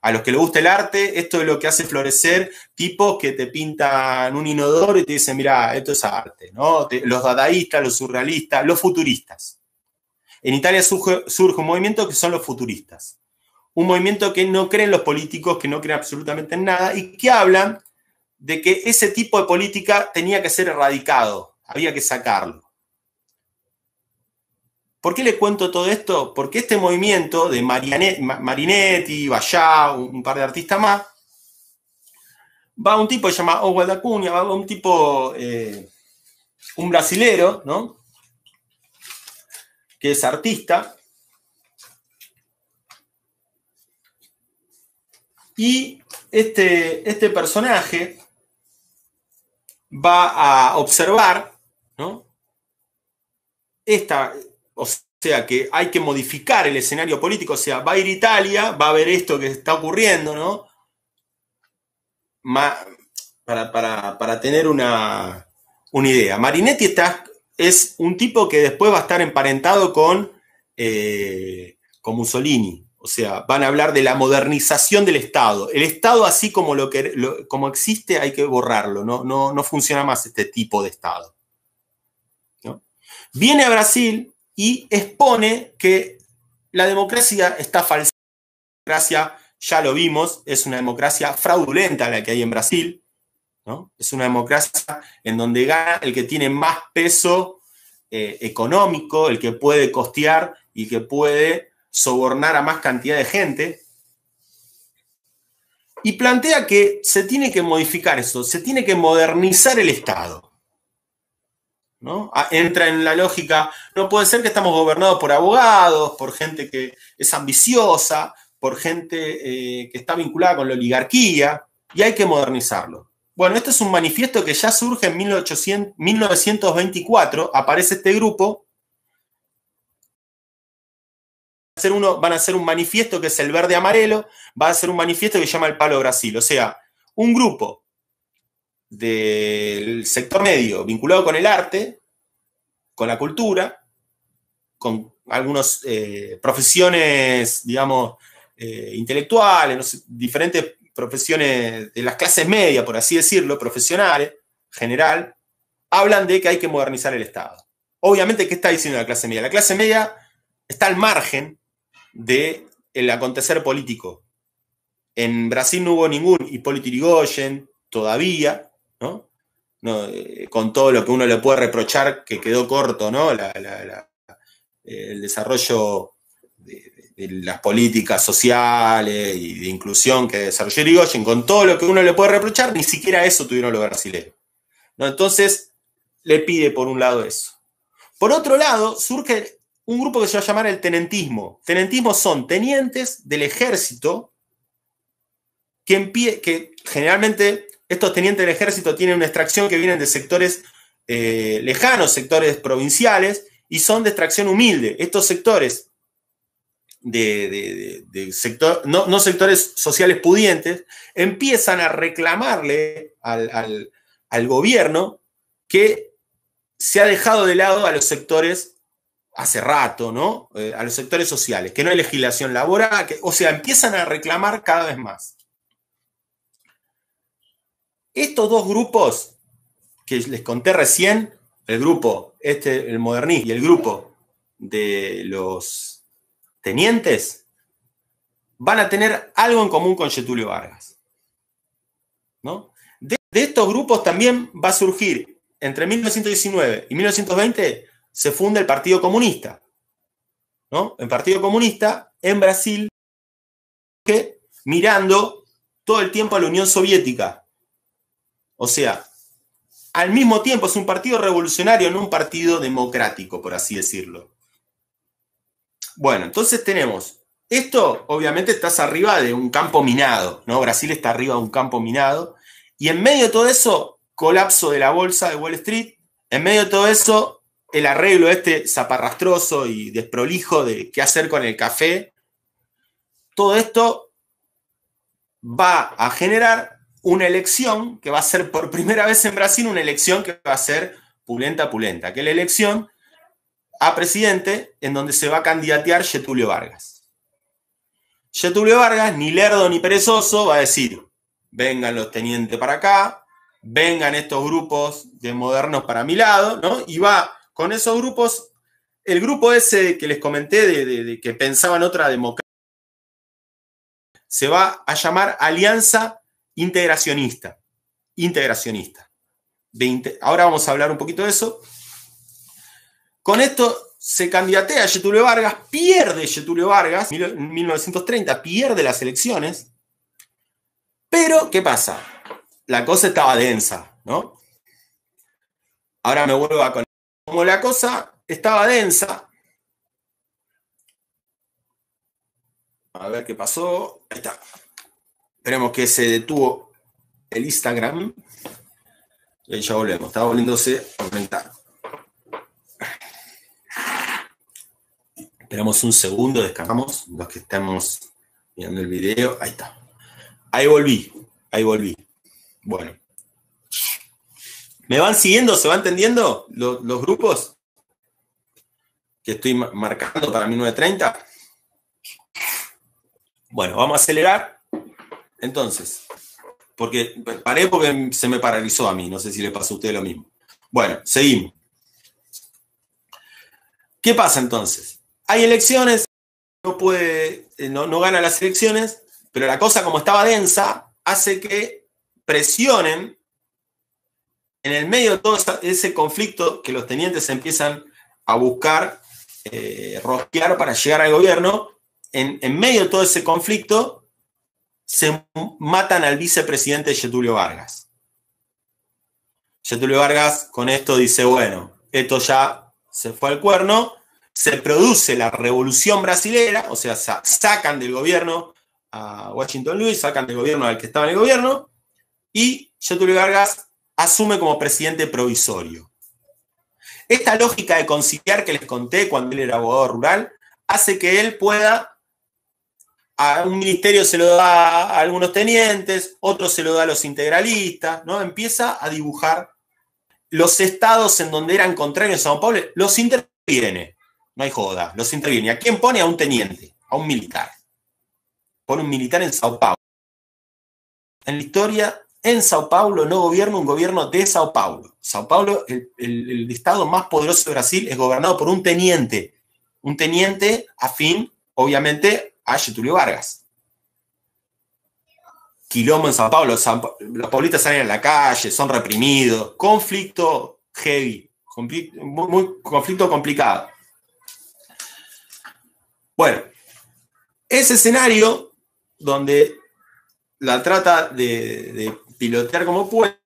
A los que les gusta el arte, esto es lo que hace florecer tipos que te pintan un inodoro y te dicen, mira, esto es arte, ¿no? los dadaístas, los surrealistas, los futuristas. En Italia surge, surge un movimiento que son los futuristas. Un movimiento que no creen los políticos, que no creen absolutamente en nada y que hablan de que ese tipo de política tenía que ser erradicado, había que sacarlo. ¿Por qué le cuento todo esto? Porque este movimiento de Marinetti, vaya un par de artistas más, va un tipo que se llama Oswald Acuña, va un tipo, eh, un brasilero, ¿no? Que es artista. Y este, este personaje va a observar, ¿no? Esta, o sea que hay que modificar el escenario político, o sea, va a ir Italia, va a ver esto que está ocurriendo, ¿no? para, tener una, idea. Marinetti está, es un tipo que después va a estar emparentado eh, con, Mussolini. O sea, van a hablar de la modernización del Estado. El Estado, así como, lo que, como existe, hay que borrarlo. No, funciona más este tipo de Estado. Viene a Brasil y expone que la democracia está falsa. La democracia, ya lo vimos, es una democracia fraudulenta la que hay en Brasil. ¿no? Es una democracia en donde gana el que tiene más peso eh, económico, el que puede costear y que puede sobornar a más cantidad de gente. Y plantea que se tiene que modificar eso, se tiene que modernizar el Estado. Ah, entra en la lógica, no puede ser que estamos gobernados por abogados, por gente que es ambiciosa, por gente eh, que está vinculada con la oligarquía, y hay que modernizarlo. Bueno, este es un manifiesto que ya surge en 1924, aparece este grupo. uno, van a hacer un manifiesto que es el verde amarelo, va a hacer un manifiesto que se llama el palo Brasil, o sea, un grupo del sector medio vinculado con el arte, con la cultura, con algunas eh, profesiones, digamos, eh, intelectuales, diferentes profesiones de las clases medias, por así decirlo, profesionales, general, hablan de que hay que modernizar el Estado. Obviamente, ¿qué está diciendo la clase media? La clase media está al margen del el acontecer político. En Brasil no hubo ningún Hipólito Yrigoyen todavía, ¿no? Eh, con todo lo que uno le puede reprochar que quedó corto, ¿no? Eh, el desarrollo de, las políticas sociales y de inclusión que desarrolló Irigoyen, con todo lo que uno le puede reprochar, ni siquiera eso tuvieron los brasileños. ¿no? Entonces, le pide por un lado eso. Por otro lado, surge un grupo que se va a llamar el tenentismo. Tenentismo son tenientes del ejército que, que generalmente estos tenientes del ejército tienen una extracción que vienen de sectores eh, lejanos, sectores provinciales, y son de extracción humilde. Estos sectores de, sector, no, sectores sociales pudientes, empiezan a reclamarle al, gobierno que se ha dejado de lado a los sectores hace rato, ¿no? Eh, a los sectores sociales, que no hay legislación laboral, o sea, empiezan a reclamar cada vez más. Estos dos grupos que les conté recién, el grupo, este, el modernismo y el grupo de los tenientes, van a tener algo en común con Getulio Vargas. ¿no? De, de estos grupos también va a surgir, entre 1919 y 1920, se funda el Partido Comunista. ¿no? El Partido Comunista en Brasil, que mirando todo el tiempo a la Unión Soviética, o sea, al mismo tiempo es un partido revolucionario, no un partido democrático, por así decirlo. Bueno, entonces tenemos, esto obviamente estás arriba de un campo minado, ¿no? Brasil está arriba de un campo minado. Y en medio de todo eso, colapso de la bolsa de Wall Street, en medio de todo eso, el arreglo este zaparrastroso y desprolijo de qué hacer con el café, todo esto va a generar una elección que va a ser por primera vez en Brasil, una elección que va a ser pulenta pulenta, que es la elección a presidente en donde se va a candidatear Getulio Vargas. Getulio Vargas, ni lerdo ni perezoso, va a decir, vengan los tenientes para acá, vengan estos grupos de modernos para mi lado, ¿no? Y va con esos grupos, el grupo ese que les comenté de, de que pensaban otra democracia, se va a llamar Alianza Integracionista. Integracionista. Ahora vamos a hablar un poquito de eso. Con esto se candidatea Getulio Vargas, pierde Getulio Vargas en 1930, pierde las elecciones. Pero, ¿qué pasa? La cosa estaba densa, ¿no? Ahora me vuelvo a conectar. Como la cosa estaba densa, a ver qué pasó. Ahí está. Esperemos que se detuvo el Instagram. Y ya volvemos. Está volviéndose a aumentar. Esperamos un segundo, descargamos los que estamos mirando el video. Ahí está. Ahí volví. Ahí volví. Bueno. ¿Me van siguiendo? ¿Se van entendiendo los, grupos? Que estoy marcando para 1930. Bueno, vamos a acelerar. Entonces, porque paré porque se me paralizó a mí, no sé si le pasó a usted lo mismo. Bueno, seguimos. ¿Qué pasa entonces? Hay elecciones, no puede, eh, no, gana las elecciones, pero la cosa como estaba densa hace que presionen en el medio de todo ese conflicto que los tenientes empiezan a buscar eh, rosquear para llegar al gobierno, en medio de todo ese conflicto se matan al vicepresidente Getulio Vargas. Getulio Vargas con esto dice, bueno, esto ya se fue al cuerno, se produce la revolución brasilera, o sea, sacan del gobierno a Washington Lewis, sacan del gobierno al que estaba en el gobierno, y Getulio Vargas asume como presidente provisorio. Esta lógica de conciliar que les conté cuando él era abogado rural hace que él pueda a un ministerio se lo da a algunos tenientes, otro se lo da a los integralistas, ¿no? Empieza a dibujar los estados en donde eran contrarios en Sao Paulo. los interviene, no hay joda, los interviene. ¿A quién pone? A un teniente, a un militar. Pone un militar en Sao Paulo. En la historia, en Sao Paulo no gobierna un gobierno de Sao Paulo. Sao Paulo, el, el estado más poderoso de Brasil, es gobernado por un teniente, un teniente afín, obviamente, H. Tulio Vargas. Quilombo en San Pablo, los paulistas salen a la calle, son reprimidos, conflicto heavy, muy, conflicto complicado. Bueno, ese escenario donde la trata de, de, pilotear como puede,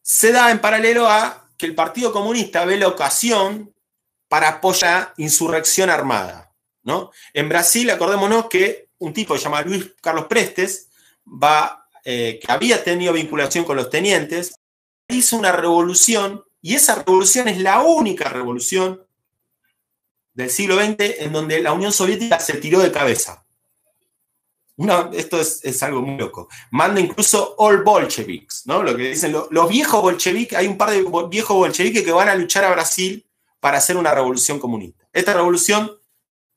se da en paralelo a que el Partido Comunista ve la ocasión para apoyar insurrección armada. En Brasil, acordémonos que un tipo llamado Luis Carlos Prestes, va, eh, que había tenido vinculación con los tenientes, hizo una revolución, y esa revolución es la única revolución del siglo XX en donde la Unión Soviética se tiró de cabeza. esto es, algo muy loco. Manda incluso all bolcheviks, ¿no? Lo que dicen los viejos bolcheviques, hay un par de viejos bolcheviques que van a luchar a Brasil para hacer una revolución comunista. Esta revolución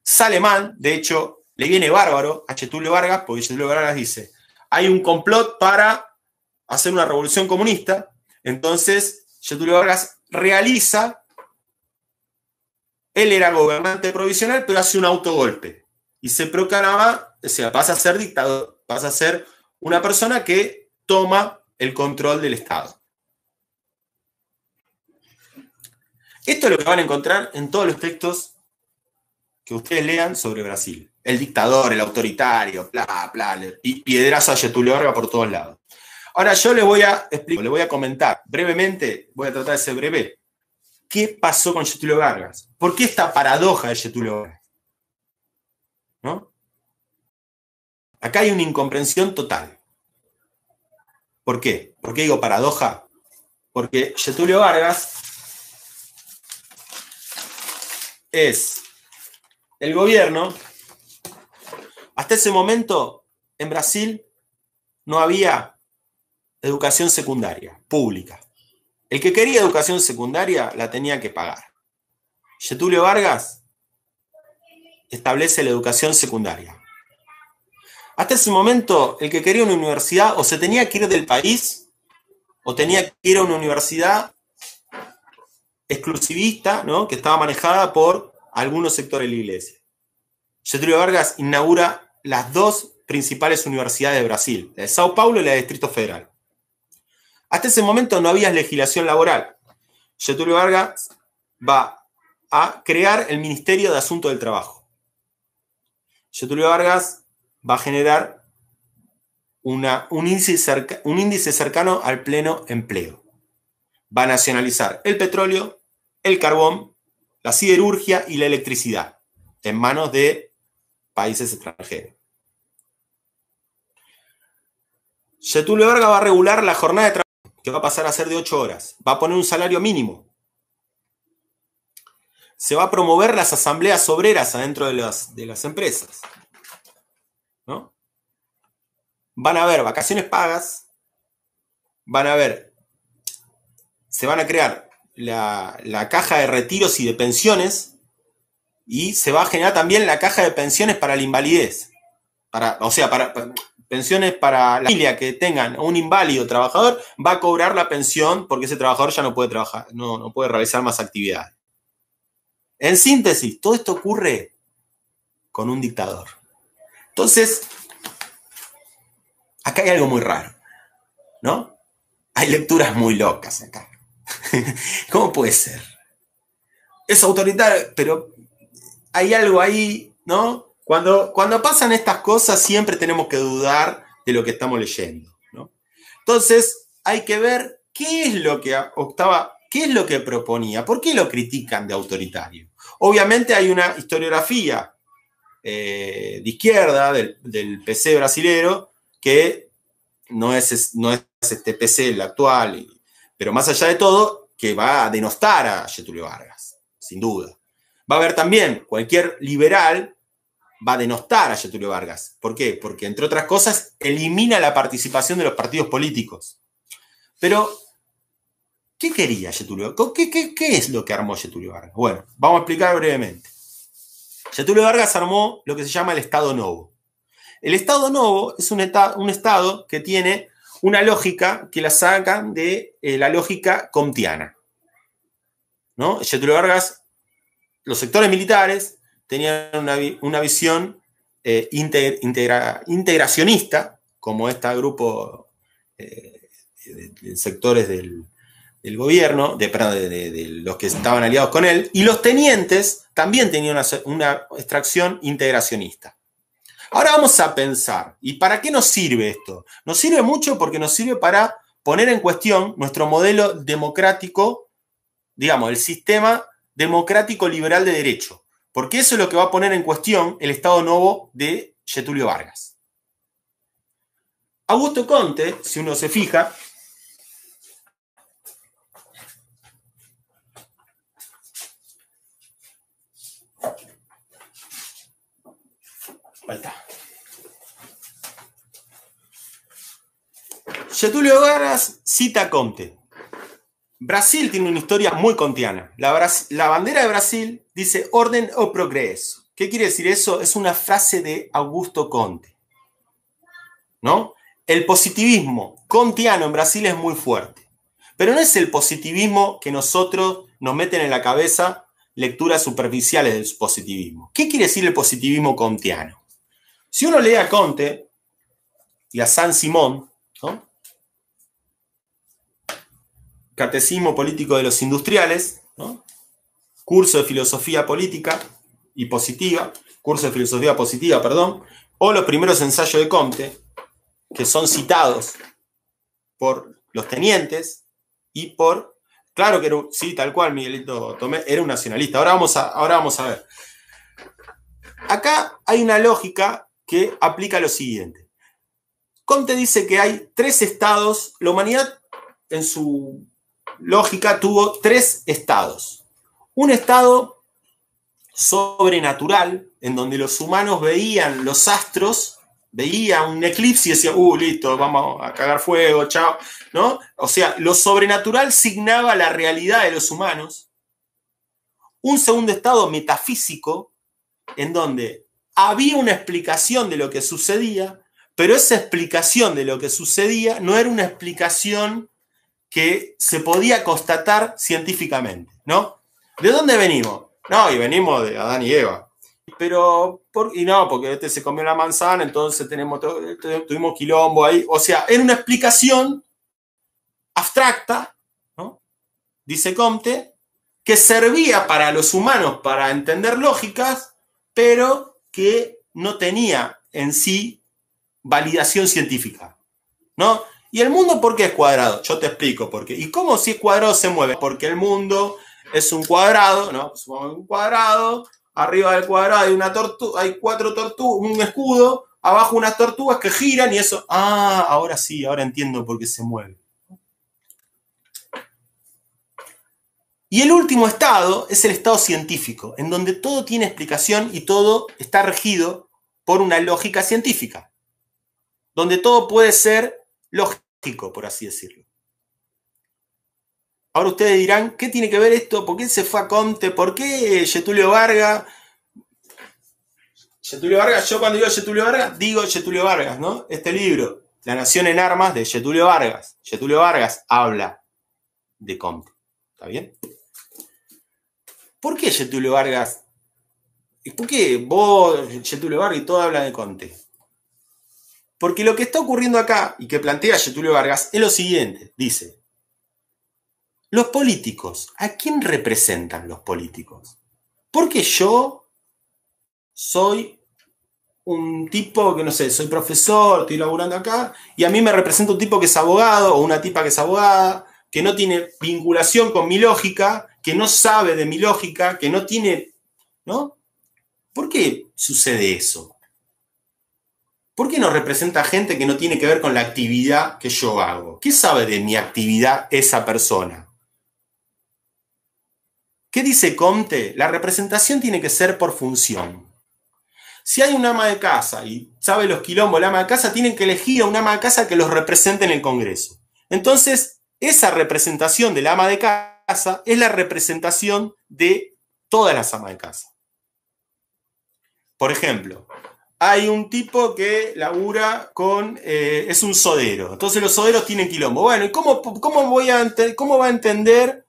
sale de hecho, le viene bárbaro a Chetulio Vargas, porque Chetulio Vargas dice, hay un complot para hacer una revolución comunista, entonces Chetulio Vargas realiza, él era gobernante provisional, pero hace un autogolpe y se proclamaba, o sea, pasa a ser dictador, pasa a ser una persona que toma el control del Estado. Esto es lo que van a encontrar en todos los textos que ustedes lean sobre Brasil. El dictador, el autoritario, bla, bla, y piedrazo a Vargas por todos lados. Ahora yo le voy a explicar, le voy a comentar brevemente, voy a tratar de ser breve, qué pasó con Getulio Vargas. ¿Por qué esta paradoja de Getulio Vargas? Acá hay una incomprensión total. ¿Por qué? ¿Por qué digo paradoja? Porque Getulio Vargas es el gobierno, hasta ese momento en Brasil no había educación secundaria pública. El que quería educación secundaria la tenía que pagar. Getulio Vargas establece la educación secundaria. Hasta ese momento, el que quería una universidad o se tenía que ir del país o tenía que ir a una universidad exclusivista, ¿no? que estaba manejada por algunos sectores de la iglesia. Getúlio Vargas inaugura las dos principales universidades de Brasil, la de Sao Paulo y la de Distrito Federal. Hasta ese momento no había legislación laboral. Getúlio Vargas va a crear el Ministerio de Asuntos del Trabajo. Getúlio Vargas va a generar un índice cercano al pleno empleo. Va a nacionalizar el petróleo, el carbón la siderurgia y la electricidad en manos de países extranjeros. Getulio Verga va a regular la jornada de trabajo, que va a pasar a ser de 8 horas. Va a poner un salario mínimo. Se va a promover las asambleas obreras adentro de las, de las empresas. ¿No? Van a haber vacaciones pagas. Van a haber. Se van a crear la, caja de retiros y de pensiones y se va a generar también la caja de pensiones para la invalidez. Para, o sea, para, pensiones para la familia que tengan un inválido trabajador, va a cobrar la pensión porque ese trabajador ya no puede trabajar, no, no puede realizar más actividad En síntesis, todo esto ocurre con un dictador. Entonces, acá hay algo muy raro, ¿no? Hay lecturas muy locas acá. <laughs> ¿Cómo puede ser? Es autoritario, pero hay algo ahí, ¿no? Cuando, cuando pasan estas cosas siempre tenemos que dudar de lo que estamos leyendo, ¿no? Entonces hay que ver qué es lo que Octava, qué es lo que proponía, por qué lo critican de autoritario. Obviamente hay una historiografía eh, de izquierda del, PC brasilero que no es, no es, este PC el actual, pero más allá de todo, que va a denostar a Getulio Vargas, sin duda. Va a haber también cualquier liberal va a denostar a Getulio Vargas. ¿Por qué? Porque, entre otras cosas, elimina la participación de los partidos políticos. Pero, ¿qué quería Getulio? ¿Qué, qué, es lo que armó Getulio Vargas? Bueno, vamos a explicar brevemente. Getulio Vargas armó lo que se llama el Estado Novo. El Estado Novo es un Estado que tiene una lógica que la sacan de eh, la lógica comtiana. ¿no? Getulio Vargas, los sectores militares tenían una, visión eh, integracionista, como este grupo eh, de, sectores del, gobierno, de, los que estaban aliados con él, y los tenientes también tenían una extracción integracionista. Ahora vamos a pensar, ¿y para qué nos sirve esto? Nos sirve mucho porque nos sirve para poner en cuestión nuestro modelo democrático, digamos, el sistema democrático liberal de derecho, porque eso es lo que va a poner en cuestión el Estado Novo de Getulio Vargas. Augusto Conte, si uno se fija, Ahí cita a Comte. Brasil tiene una historia muy contiana. La, bandera de Brasil dice orden o progreso. ¿Qué quiere decir eso? Es una frase de Augusto Conte. ¿No? El positivismo contiano en Brasil es muy fuerte. Pero no es el positivismo que nosotros nos meten en la cabeza lecturas superficiales del positivismo. ¿Qué quiere decir el positivismo contiano? Si uno lee a Conte y a San Simón, Catecismo Político de los Industriales, curso de filosofía política y positiva, curso de filosofía positiva, perdón, o los primeros ensayos de Comte, que son citados por los tenientes y por, claro que era, sí, tal cual, Miguelito Tomé, era un nacionalista. Ahora vamos, a, ahora vamos a ver. Acá hay una lógica que aplica lo siguiente. Conte dice que hay tres estados, la humanidad en su lógica tuvo tres estados. Un estado sobrenatural, en donde los humanos veían los astros, veían un eclipse y decían, uh, listo, vamos a cagar fuego, chao, ¿no? O sea, lo sobrenatural signaba la realidad de los humanos. Un segundo estado metafísico, en donde había una explicación de lo que sucedía, pero esa explicación de lo que sucedía no era una explicación que se podía constatar científicamente, ¿no? ¿De dónde venimos? No, y venimos de Adán y Eva. Pero, y no, porque este se comió la manzana, entonces tenemos tuvimos quilombo ahí. O sea, era una explicación abstracta, ¿no? Dice Comte, que servía para los humanos para entender lógicas, pero que no tenía en sí validación científica, ¿no? ¿Y el mundo por qué es cuadrado? Yo te explico por qué. ¿Y cómo si es cuadrado se mueve? Porque el mundo es un cuadrado, ¿no? Supongamos un cuadrado, arriba del cuadrado hay, una tortuga, hay cuatro tortugas, un escudo, abajo unas tortugas que giran y eso, ah, ahora sí, ahora entiendo por qué se mueve. Y el último estado es el estado científico, en donde todo tiene explicación y todo está regido por una lógica científica, donde todo puede ser lógico, por así decirlo. Ahora ustedes dirán, ¿qué tiene que ver esto? ¿Por qué se fue a Comte? ¿Por qué Getulio Vargas? Getulio Vargas, yo cuando digo Getulio Vargas, digo Getulio Vargas, ¿no? Este libro, La Nación en Armas, de Getulio Vargas. Getulio Vargas habla de Comte. ¿Está bien? ¿Por qué Getulio Vargas? ¿Por qué vos, Getulio Vargas y todo habla de Conte? Porque lo que está ocurriendo acá y que plantea Getulio Vargas es lo siguiente. Dice, los políticos, ¿a quién representan los políticos? Porque yo soy un tipo que, no sé, soy profesor, estoy laburando acá, y a mí me representa un tipo que es abogado o una tipa que es abogada, que no tiene vinculación con mi lógica, que no sabe de mi lógica, que no tiene, ¿no? ¿Por qué sucede eso? ¿Por qué no representa gente que no tiene que ver con la actividad que yo hago? ¿Qué sabe de mi actividad esa persona? ¿Qué dice Comte? La representación tiene que ser por función. Si hay un ama de casa y sabe los quilombos, la ama de casa, tienen que elegir a un ama de casa que los represente en el Congreso. Entonces, esa representación del ama de casa es la representación de toda la amas de casa. Por ejemplo, hay un tipo que labura con, eh, es un sodero, entonces los soderos tienen quilombo. Bueno, ¿y cómo, voy a cómo va a entender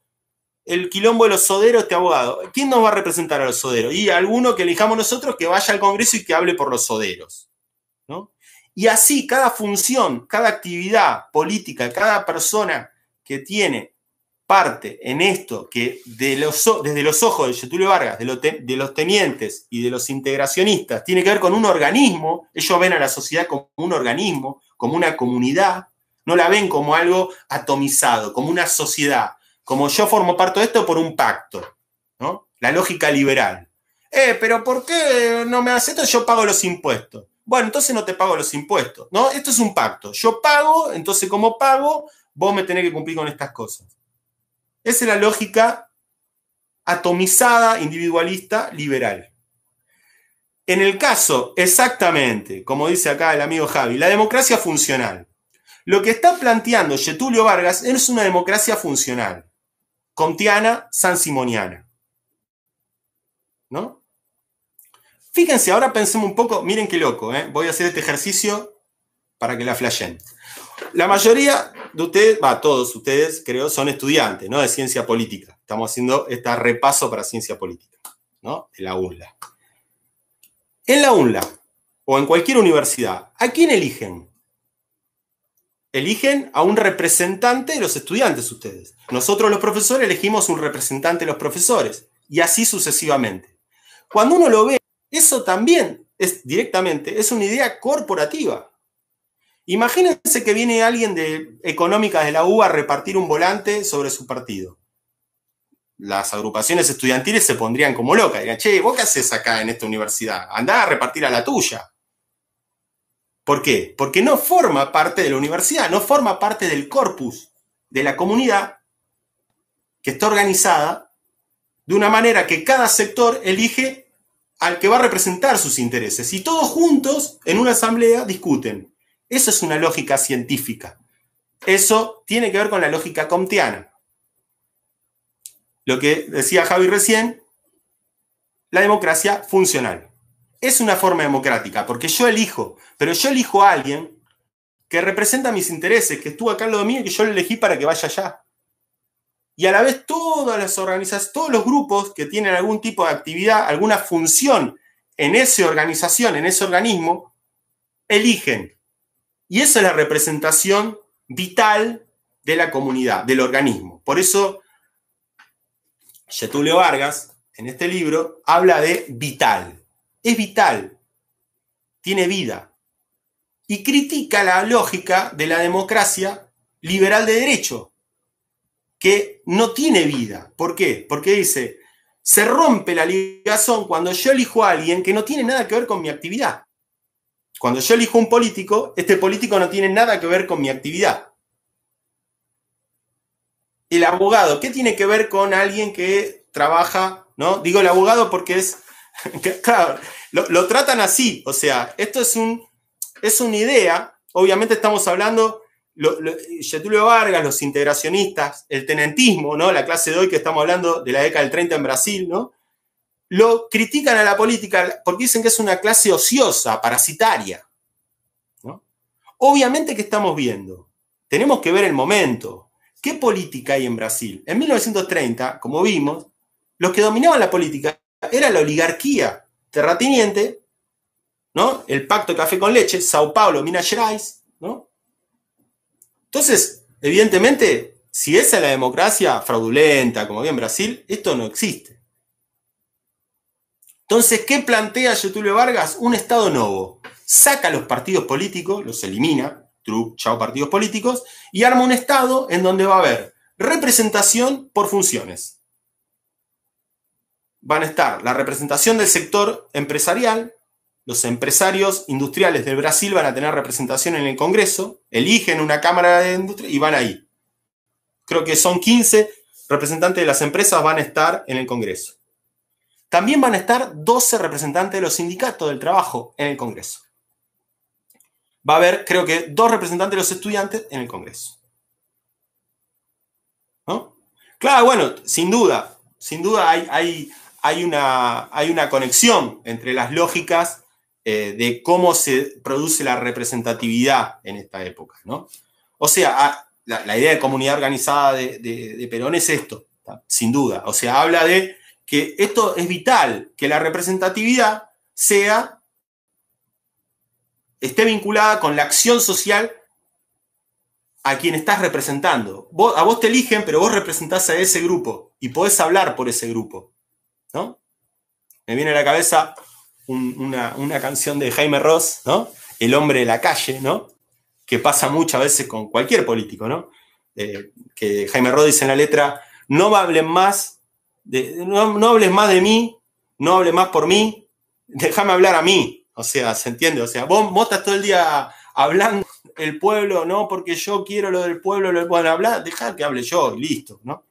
el quilombo de los soderos este abogado? ¿Quién nos va a representar a los soderos? Y alguno que elijamos nosotros que vaya al Congreso y que hable por los soderos. Y así cada función, cada actividad política, cada persona que tiene parte en esto que de los, desde los ojos de Getulio Vargas, de, de, los tenientes y de los integracionistas, tiene que ver con un organismo, ellos ven a la sociedad como un organismo, como una comunidad, no la ven como algo atomizado, como una sociedad, como yo formo parte de esto por un pacto, ¿no? la lógica liberal. Eh, pero ¿por qué no me haces esto? Yo pago los impuestos. Bueno, entonces no te pago los impuestos, ¿no? Esto es un pacto. Yo pago, entonces como pago, vos me tenés que cumplir con estas cosas. Esa es la lógica atomizada, individualista, liberal. En el caso, exactamente, como dice acá el amigo Javi, la democracia funcional. Lo que está planteando Getulio Vargas es una democracia funcional, contiana, sansimoniana. ¿No? Fíjense, ahora pensemos un poco, miren qué loco, ¿eh? voy a hacer este ejercicio para que la flashen la mayoría de ustedes, va, todos ustedes, creo, son estudiantes, ¿no? De ciencia política. Estamos haciendo este repaso para ciencia política, ¿no? De la UNLA. En la UNLA o en cualquier universidad, ¿a quién eligen? Eligen a un representante de los estudiantes ustedes. Nosotros los profesores elegimos un representante de los profesores y así sucesivamente. Cuando uno lo ve, eso también es directamente, es una idea corporativa. Imagínense que viene alguien de Económica de la U a repartir un volante sobre su partido. Las agrupaciones estudiantiles se pondrían como locas. Dirían, che, ¿vos qué haces acá en esta universidad? Andá a repartir a la tuya. ¿Por qué? Porque no forma parte de la universidad, no forma parte del corpus de la comunidad que está organizada de una manera que cada sector elige al que va a representar sus intereses. Y todos juntos en una asamblea discuten eso es una lógica científica. Eso tiene que ver con la lógica comtiana. Lo que decía Javi recién, la democracia funcional. Es una forma democrática, porque yo elijo, pero yo elijo a alguien que representa mis intereses, que estuvo acá lo de mío y que yo lo elegí para que vaya allá. Y a la vez todas las organizaciones, todos los grupos que tienen algún tipo de actividad, alguna función en esa organización, en ese organismo, eligen y esa es la representación vital de la comunidad, del organismo. Por eso, Getulio Vargas, en este libro, habla de vital. Es vital, tiene vida. Y critica la lógica de la democracia liberal de derecho, que no tiene vida. ¿Por qué? Porque dice, se rompe la ligazón cuando yo elijo a alguien que no tiene nada que ver con mi actividad. Cuando yo elijo un político, este político no tiene nada que ver con mi actividad. El abogado, ¿qué tiene que ver con alguien que trabaja? ¿no? Digo el abogado porque es. <laughs> claro, lo, tratan así. O sea, esto es, un, es una idea. Obviamente estamos hablando. Lo, Vargas, los integracionistas, el tenentismo, ¿no? La clase de hoy que estamos hablando de la década del 30 en Brasil, ¿no? lo critican a la política porque dicen que es una clase ociosa, parasitaria. Obviamente que estamos viendo, tenemos que ver el momento. ¿Qué política hay en Brasil? En 1930, como vimos, los que dominaban la política era la oligarquía terratiniente, ¿no? El pacto café con leche, Sao Paulo, Minas Gerais, ¿no? Entonces, evidentemente, si esa es la democracia fraudulenta, como en Brasil, esto no existe. Entonces, ¿qué plantea Getulio Vargas? Un Estado nuevo. Saca los partidos políticos, los elimina, true, chao partidos políticos, y arma un Estado en donde va a haber representación por funciones. Van a estar la representación del sector empresarial, los empresarios industriales del Brasil van a tener representación en el Congreso, eligen una Cámara de Industria y van ahí. Creo que son 15 representantes de las empresas van a estar en el Congreso. También van a estar 12 representantes de los sindicatos del trabajo en el Congreso. Va a haber, creo que, dos representantes de los estudiantes en el Congreso. Claro, bueno, sin duda, sin duda hay, hay, hay, una, hay una, conexión entre las lógicas eh, de cómo se produce la representatividad en esta época, ¿no? O sea, ah, la, idea de comunidad organizada de Perón es esto, sin duda. O sea, habla de que esto es vital, que la representatividad sea, esté vinculada con la acción social a quien estás representando. a vos te eligen, pero vos representás a ese grupo y podés hablar por ese grupo. ¿no? Me viene a la cabeza una, canción de Jaime Ross, ¿no? El hombre de la calle, ¿no? Que pasa muchas veces con cualquier político, ¿no? Eh, que Jaime Ross dice en la letra, no me hablen más no, hables más de mí, no hables más por mí, déjame hablar a mí. O sea, ¿se entiende? O sea, vos, estás todo el día hablando el pueblo, no, porque yo quiero lo del pueblo, lo del hablar, dejar que hable yo y listo, ¿no?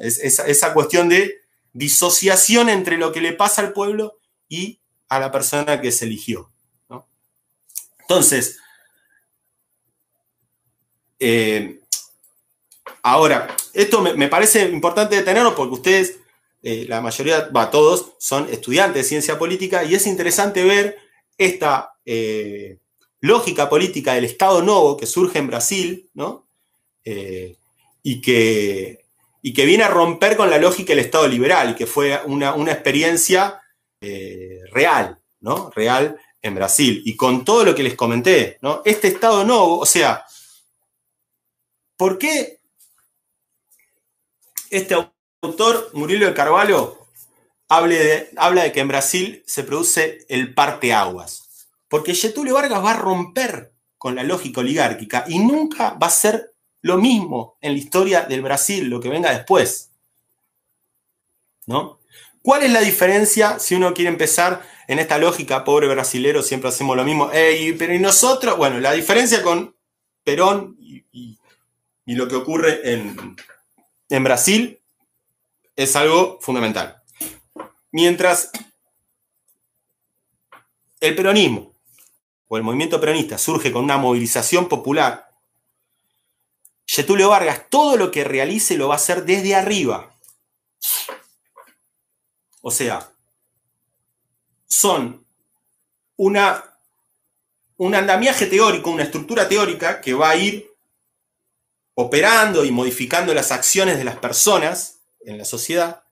Es, esa, cuestión de disociación entre lo que le pasa al pueblo y a la persona que se eligió. ¿no? Entonces, eh, ahora, esto me, me, parece importante detenerlo porque ustedes eh, la mayoría, va, todos son estudiantes de ciencia política y es interesante ver esta eh, lógica política del Estado Novo que surge en Brasil, ¿no? Eh, y, que, y que viene a romper con la lógica del Estado liberal que fue una, una experiencia real, ¿no? Real en Brasil. Y con todo lo que les comenté, ¿no? Este Estado Novo, o sea, ¿por qué este autor, Murilo de Carvalho, habla de que en Brasil se produce el parteaguas. Porque Getulio Vargas va a romper con la lógica oligárquica y nunca va a ser lo mismo en la historia del Brasil, lo que venga después. ¿No? ¿Cuál es la diferencia si uno quiere empezar en esta lógica, pobre brasilero, siempre hacemos lo mismo? pero ¿y nosotros? Bueno, la diferencia con Perón y, lo que ocurre en, en Brasil es algo fundamental. Mientras el peronismo o el movimiento peronista surge con una movilización popular, Getúlio Vargas todo lo que realice lo va a hacer desde arriba. O sea, son una, un andamiaje teórico, una estructura teórica que va a ir operando y modificando las acciones de las personas en la sociedad,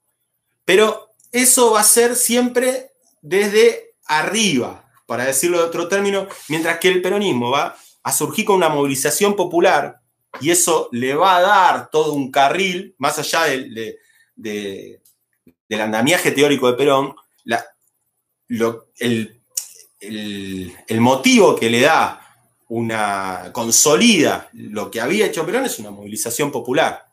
pero eso va a ser siempre desde arriba, para decirlo de otro término, mientras que el peronismo va a surgir con una movilización popular y eso le va a dar todo un carril, más allá del, andamiaje teórico de Perón, la, el motivo que le da una consolida lo que había hecho Perón es una movilización popular.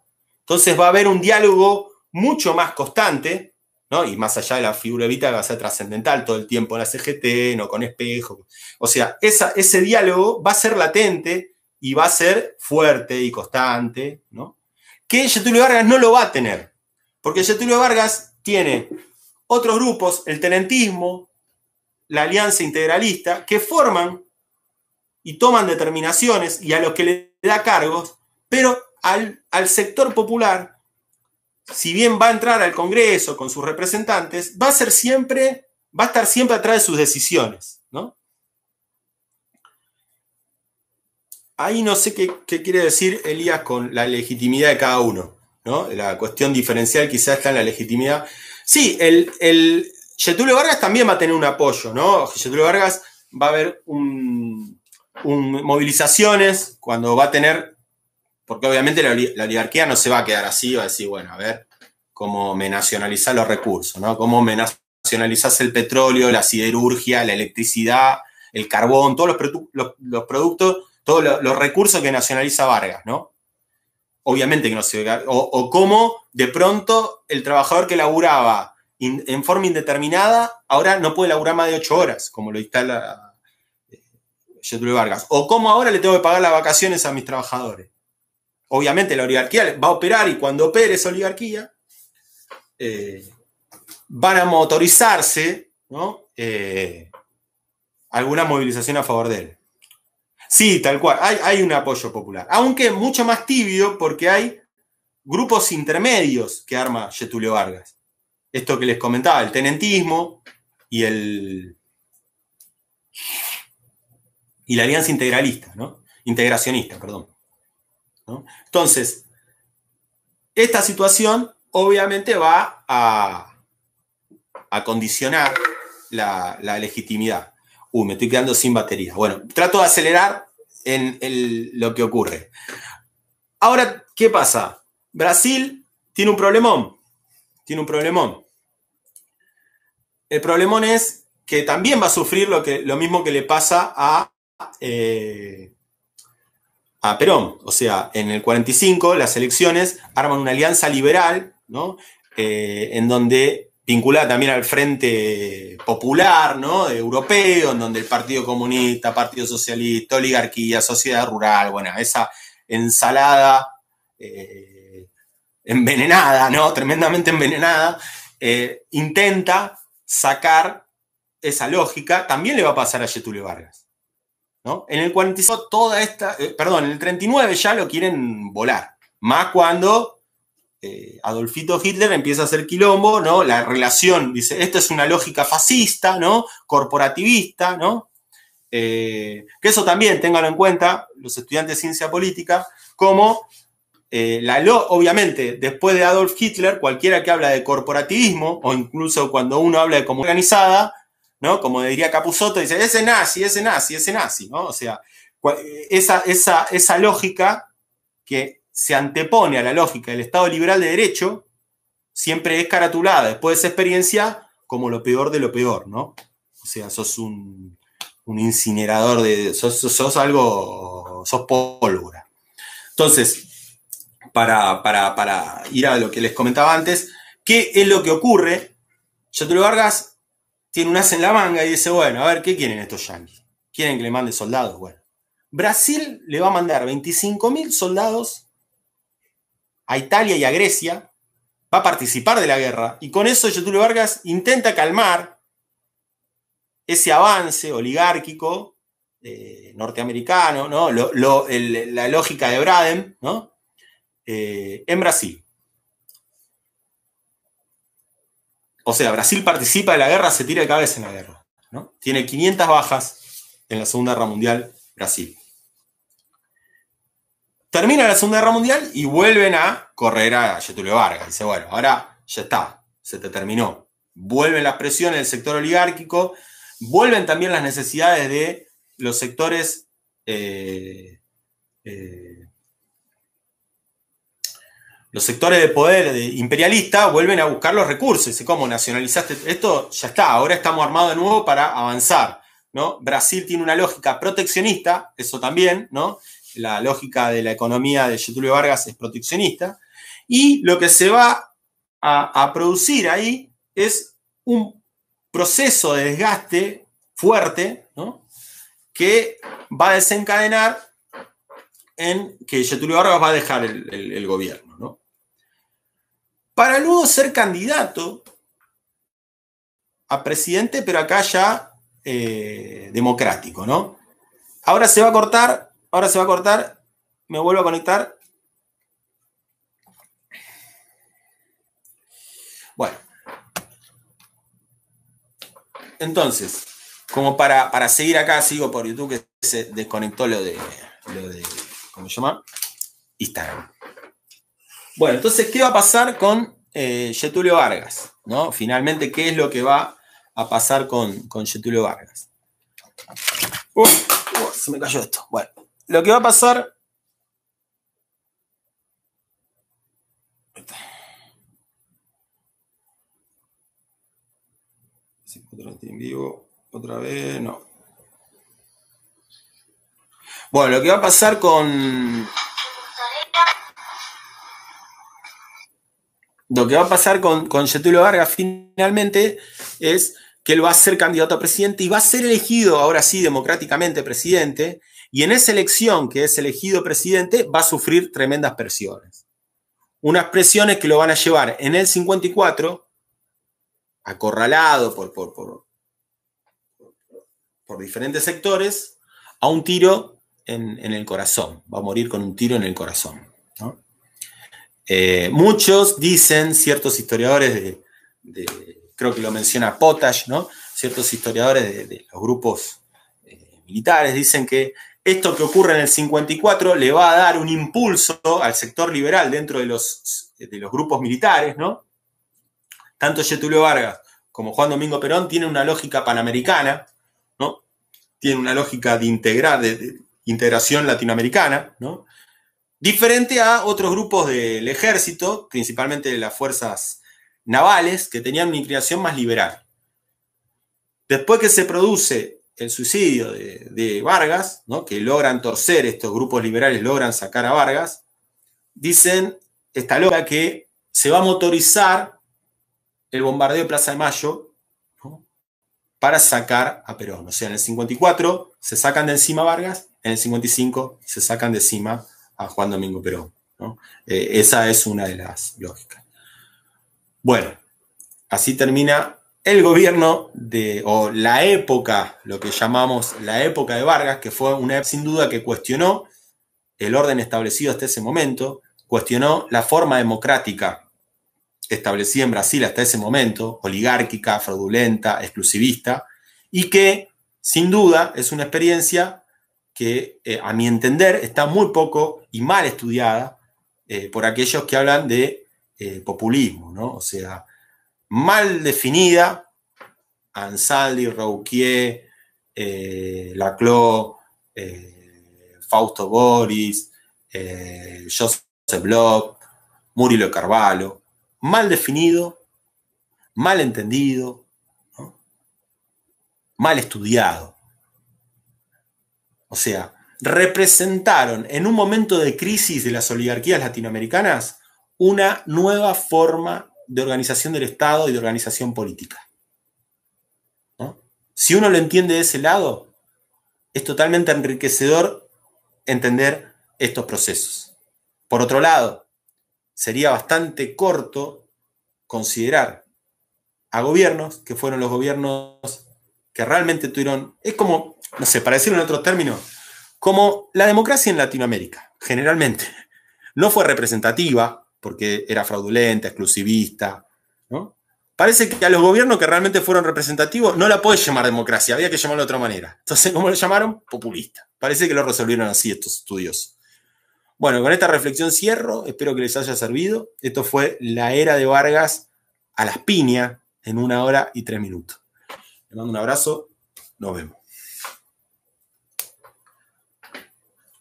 Entonces va a haber un diálogo mucho más constante, ¿no? Y más allá de la figura de que va a ser trascendental todo el tiempo en la CGT, no con espejo. O sea, ese diálogo va a ser latente y va a ser fuerte y constante, ¿no? Que Getulio Vargas no lo va a tener, porque Getulio Vargas tiene otros grupos, el tenentismo, la alianza integralista, que forman y toman determinaciones y a los que le da cargos, pero al, sector popular, si bien va a entrar al Congreso con sus representantes, va a ser siempre, va a estar siempre atrás de sus decisiones, ¿no? Ahí no sé qué, qué quiere decir Elías con la legitimidad de cada uno, ¿no? La cuestión diferencial quizás está en la legitimidad. Sí, el, el Vargas también va a tener un apoyo, ¿no? Vargas va a haber movilizaciones cuando va a tener porque obviamente la, oligarquía no se va a quedar así, va a decir, bueno, a ver, cómo me nacionalizás los recursos, ¿no? Cómo me nacionalizás el petróleo, la siderurgia, la electricidad, el carbón, todos los, productos, todos los, recursos que nacionaliza Vargas, ¿no? Obviamente que no se va a o, o cómo de pronto el trabajador que laburaba en forma indeterminada ahora no puede laburar más de ocho horas, como lo instala eh, Getúlio Vargas. O cómo ahora le tengo que pagar las vacaciones a mis trabajadores. Obviamente la oligarquía va a operar y cuando opere esa oligarquía, eh, van a motorizarse eh, alguna movilización a favor de él. Sí, tal cual, hay, un apoyo popular, aunque mucho más tibio porque hay grupos intermedios que arma Getulio Vargas. Esto que les comentaba, el tenentismo y el... y la alianza integralista, Integracionista, perdón. Entonces, esta situación obviamente va a, a condicionar la, legitimidad. Uy, me estoy quedando sin batería. Bueno, trato de acelerar en lo que ocurre. Ahora, ¿qué pasa? Brasil tiene un problemón. Tiene un problemón. El problemón es que también va a sufrir lo, que, lo mismo que le pasa a, eh, a Perón. O sea, en el 45 las elecciones arman una alianza liberal, ¿no? Eh, en donde vinculada también al Frente Popular, ¿no? Europeo, en donde el Partido Comunista, Partido Socialista, Oligarquía, Sociedad Rural, bueno, esa ensalada eh, envenenada, ¿no? Tremendamente envenenada, eh, intenta sacar esa lógica. También le va a pasar a Getulio Vargas. En el toda esta, eh, perdón, en el 39 ya lo quieren volar, más cuando eh, Adolfito Hitler empieza a hacer quilombo, ¿no? La relación, dice, esta es una lógica fascista, ¿no? Corporativista, ¿no? Eh, que eso también tengan en cuenta los estudiantes de ciencia política, como obviamente, después de Adolf Hitler, cualquiera que habla de corporativismo, o incluso cuando uno habla de comunidad organizada, ¿no? Como diría Capusoto, dice, ese nazi, ese nazi, ese nazi, ¿no? O sea, esa, esa, lógica que se antepone a la lógica del Estado liberal de derecho siempre es caratulada después de esa experiencia como lo peor de lo peor, ¿no? O sea, sos un, incinerador de. Sos, algo. sos pólvora. Entonces, para, ir a lo que les comentaba antes, ¿qué es lo que ocurre? lo Vargas tiene un as en la manga y dice, bueno, a ver, ¿qué quieren estos yanquis? ¿Quieren que le mande soldados? Bueno, Brasil le va a mandar 25.000 soldados a Italia y a Grecia, va a participar de la guerra, y con eso Getúlio Vargas intenta calmar ese avance oligárquico eh, norteamericano, ¿no? la lógica de Braden, ¿no? Eh, en Brasil. O sea, Brasil participa de la guerra, se tira de cabeza en la guerra. ¿no? Tiene 500 bajas en la Segunda Guerra Mundial, Brasil. Termina la Segunda Guerra Mundial y vuelven a correr a Getulio Vargas. Dice, bueno, ahora ya está, se te terminó. Vuelven las presiones del sector oligárquico, vuelven también las necesidades de los sectores eh, eh, los sectores de poder imperialista vuelven a buscar los recursos. ¿Cómo nacionalizaste? Esto ya está, ahora estamos armados de nuevo para avanzar. ¿no? Brasil tiene una lógica proteccionista, eso también, ¿no? La lógica de la economía de Getulio Vargas es proteccionista. Y lo que se va a, producir ahí es un proceso de desgaste fuerte, Que va a desencadenar en que Getulio Vargas va a dejar el, gobierno. ¿no? Para luego ser candidato a presidente, pero acá ya eh, democrático, ¿no? Ahora se va a cortar, ahora se va a cortar, me vuelvo a conectar. Bueno, entonces, como para, para seguir acá, sigo por YouTube que se desconectó lo de, lo de ¿cómo se llama? Instagram. Bueno, entonces, ¿qué va a pasar con eh, Getulio Vargas? ¿no? Finalmente, ¿qué es lo que va a pasar con, con Getulio Vargas? se me cayó esto. Bueno, lo que va a pasar en vivo otra vez, no. Bueno, lo que va a pasar con. Lo que va a pasar con, con Vargas finalmente es que él va a ser candidato a presidente y va a ser elegido, ahora sí, democráticamente presidente, y en esa elección que es elegido presidente va a sufrir tremendas presiones. Unas presiones que lo van a llevar en el 54, acorralado por, por, por, por diferentes sectores, a un tiro en, el corazón, va a morir con un tiro en el corazón. Eh, muchos dicen, ciertos historiadores, de, creo que lo menciona Potash, ¿no? ciertos historiadores de, los grupos eh, militares, dicen que esto que ocurre en el 54 le va a dar un impulso al sector liberal dentro de los, grupos militares, ¿no? Tanto Getulio Vargas como Juan Domingo Perón tienen una lógica panamericana, ¿no? Tienen una lógica de integrar, de, integración latinoamericana, ¿no? Diferente a otros grupos del ejército, principalmente de las fuerzas navales, que tenían una inclinación más liberal. Después que se produce el suicidio de, Vargas, ¿no? que logran torcer, estos grupos liberales logran sacar a Vargas, dicen esta logra que se va a motorizar el bombardeo de Plaza de Mayo para sacar a Perón. O sea, en el 54 se sacan de encima Vargas en el 55 se sacan de cima a Juan Domingo Perón. Eh, esa es una de las lógicas. Bueno, así termina el gobierno de, o la época, lo que llamamos la época de Vargas, que fue una sin duda que cuestionó el orden establecido hasta ese momento, cuestionó la forma democrática establecida en Brasil hasta ese momento, oligárquica, fraudulenta, exclusivista, y que sin duda es una experiencia que eh, a mi entender está muy poco y mal estudiada eh, por aquellos que hablan de eh, populismo, ¿no? O sea, mal definida, Ansaldi, Rouquier, Laclau, Fausto Boris, Joseph Bloch, Murilo Carvalho, mal definido, mal entendido, mal estudiado. O sea, representaron en un momento de crisis de las oligarquías latinoamericanas una nueva forma de organización del Estado y de organización política. Si uno lo entiende de ese lado, es totalmente enriquecedor entender estos procesos. Por otro lado, sería bastante corto considerar a gobiernos que fueron los gobiernos que realmente tuvieron, es como no sé, para decirlo en otro término, como la democracia en Latinoamérica, generalmente, no fue representativa porque era fraudulenta, exclusivista, ¿no? Parece que a los gobiernos que realmente fueron representativos no la podés llamar democracia, había que llamarlo de otra manera. Entonces, ¿cómo lo llamaron? Populista. Parece que lo resolvieron así estos estudios. Bueno, con esta reflexión cierro, espero que les haya servido. Esto fue la era de Vargas a las piñas en una hora y tres minutos. Les mando un abrazo, nos vemos.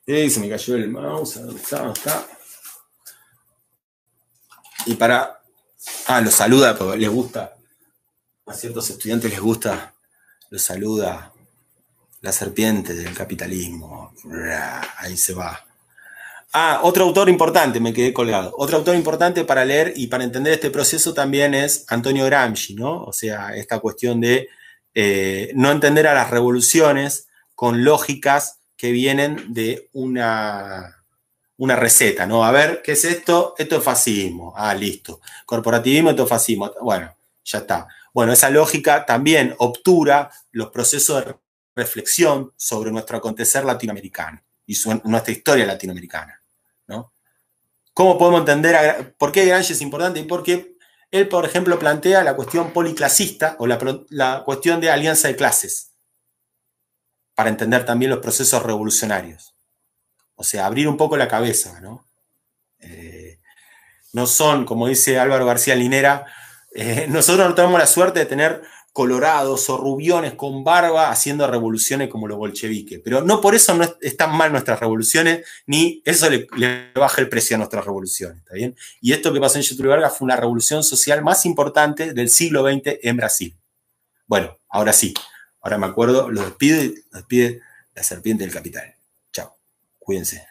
se me cayó el mouse. ¿Dónde está? ¿Dónde está? Y para. Ah, lo saluda, les gusta. A ciertos estudiantes les gusta. Los saluda la serpiente del capitalismo. Ahí se va. Ah, otro autor importante, me quedé colgado. Otro autor importante para leer y para entender este proceso también es Antonio Gramsci, ¿no? O sea, esta cuestión de eh, no entender a las revoluciones con lógicas que vienen de una, una receta, ¿no? A ver, ¿qué es esto? Esto es fascismo. Ah, listo. Corporativismo, esto es fascismo. Bueno, ya está. Bueno, esa lógica también obtura los procesos de reflexión sobre nuestro acontecer latinoamericano y nuestra historia latinoamericana, ¿no? ¿Cómo podemos entender por qué Grange es importante? Y porque él, por ejemplo, plantea la cuestión policlasista o la, la cuestión de alianza de clases para entender también los procesos revolucionarios. O sea, abrir un poco la cabeza, ¿no? Eh, no son, como dice Álvaro García Linera, eh, <laughs> nosotros no tenemos la suerte de tener colorados o rubiones con barba haciendo revoluciones como los bolcheviques. Pero no por eso no están mal nuestras revoluciones, ni eso le, baja el precio a nuestras revoluciones. bien? Y esto que pasó en Vargas fue una revolución social más importante del siglo XX en Brasil. Bueno, ahora sí. Ahora me acuerdo, los despide, los despide la serpiente del capital. Chao, cuídense.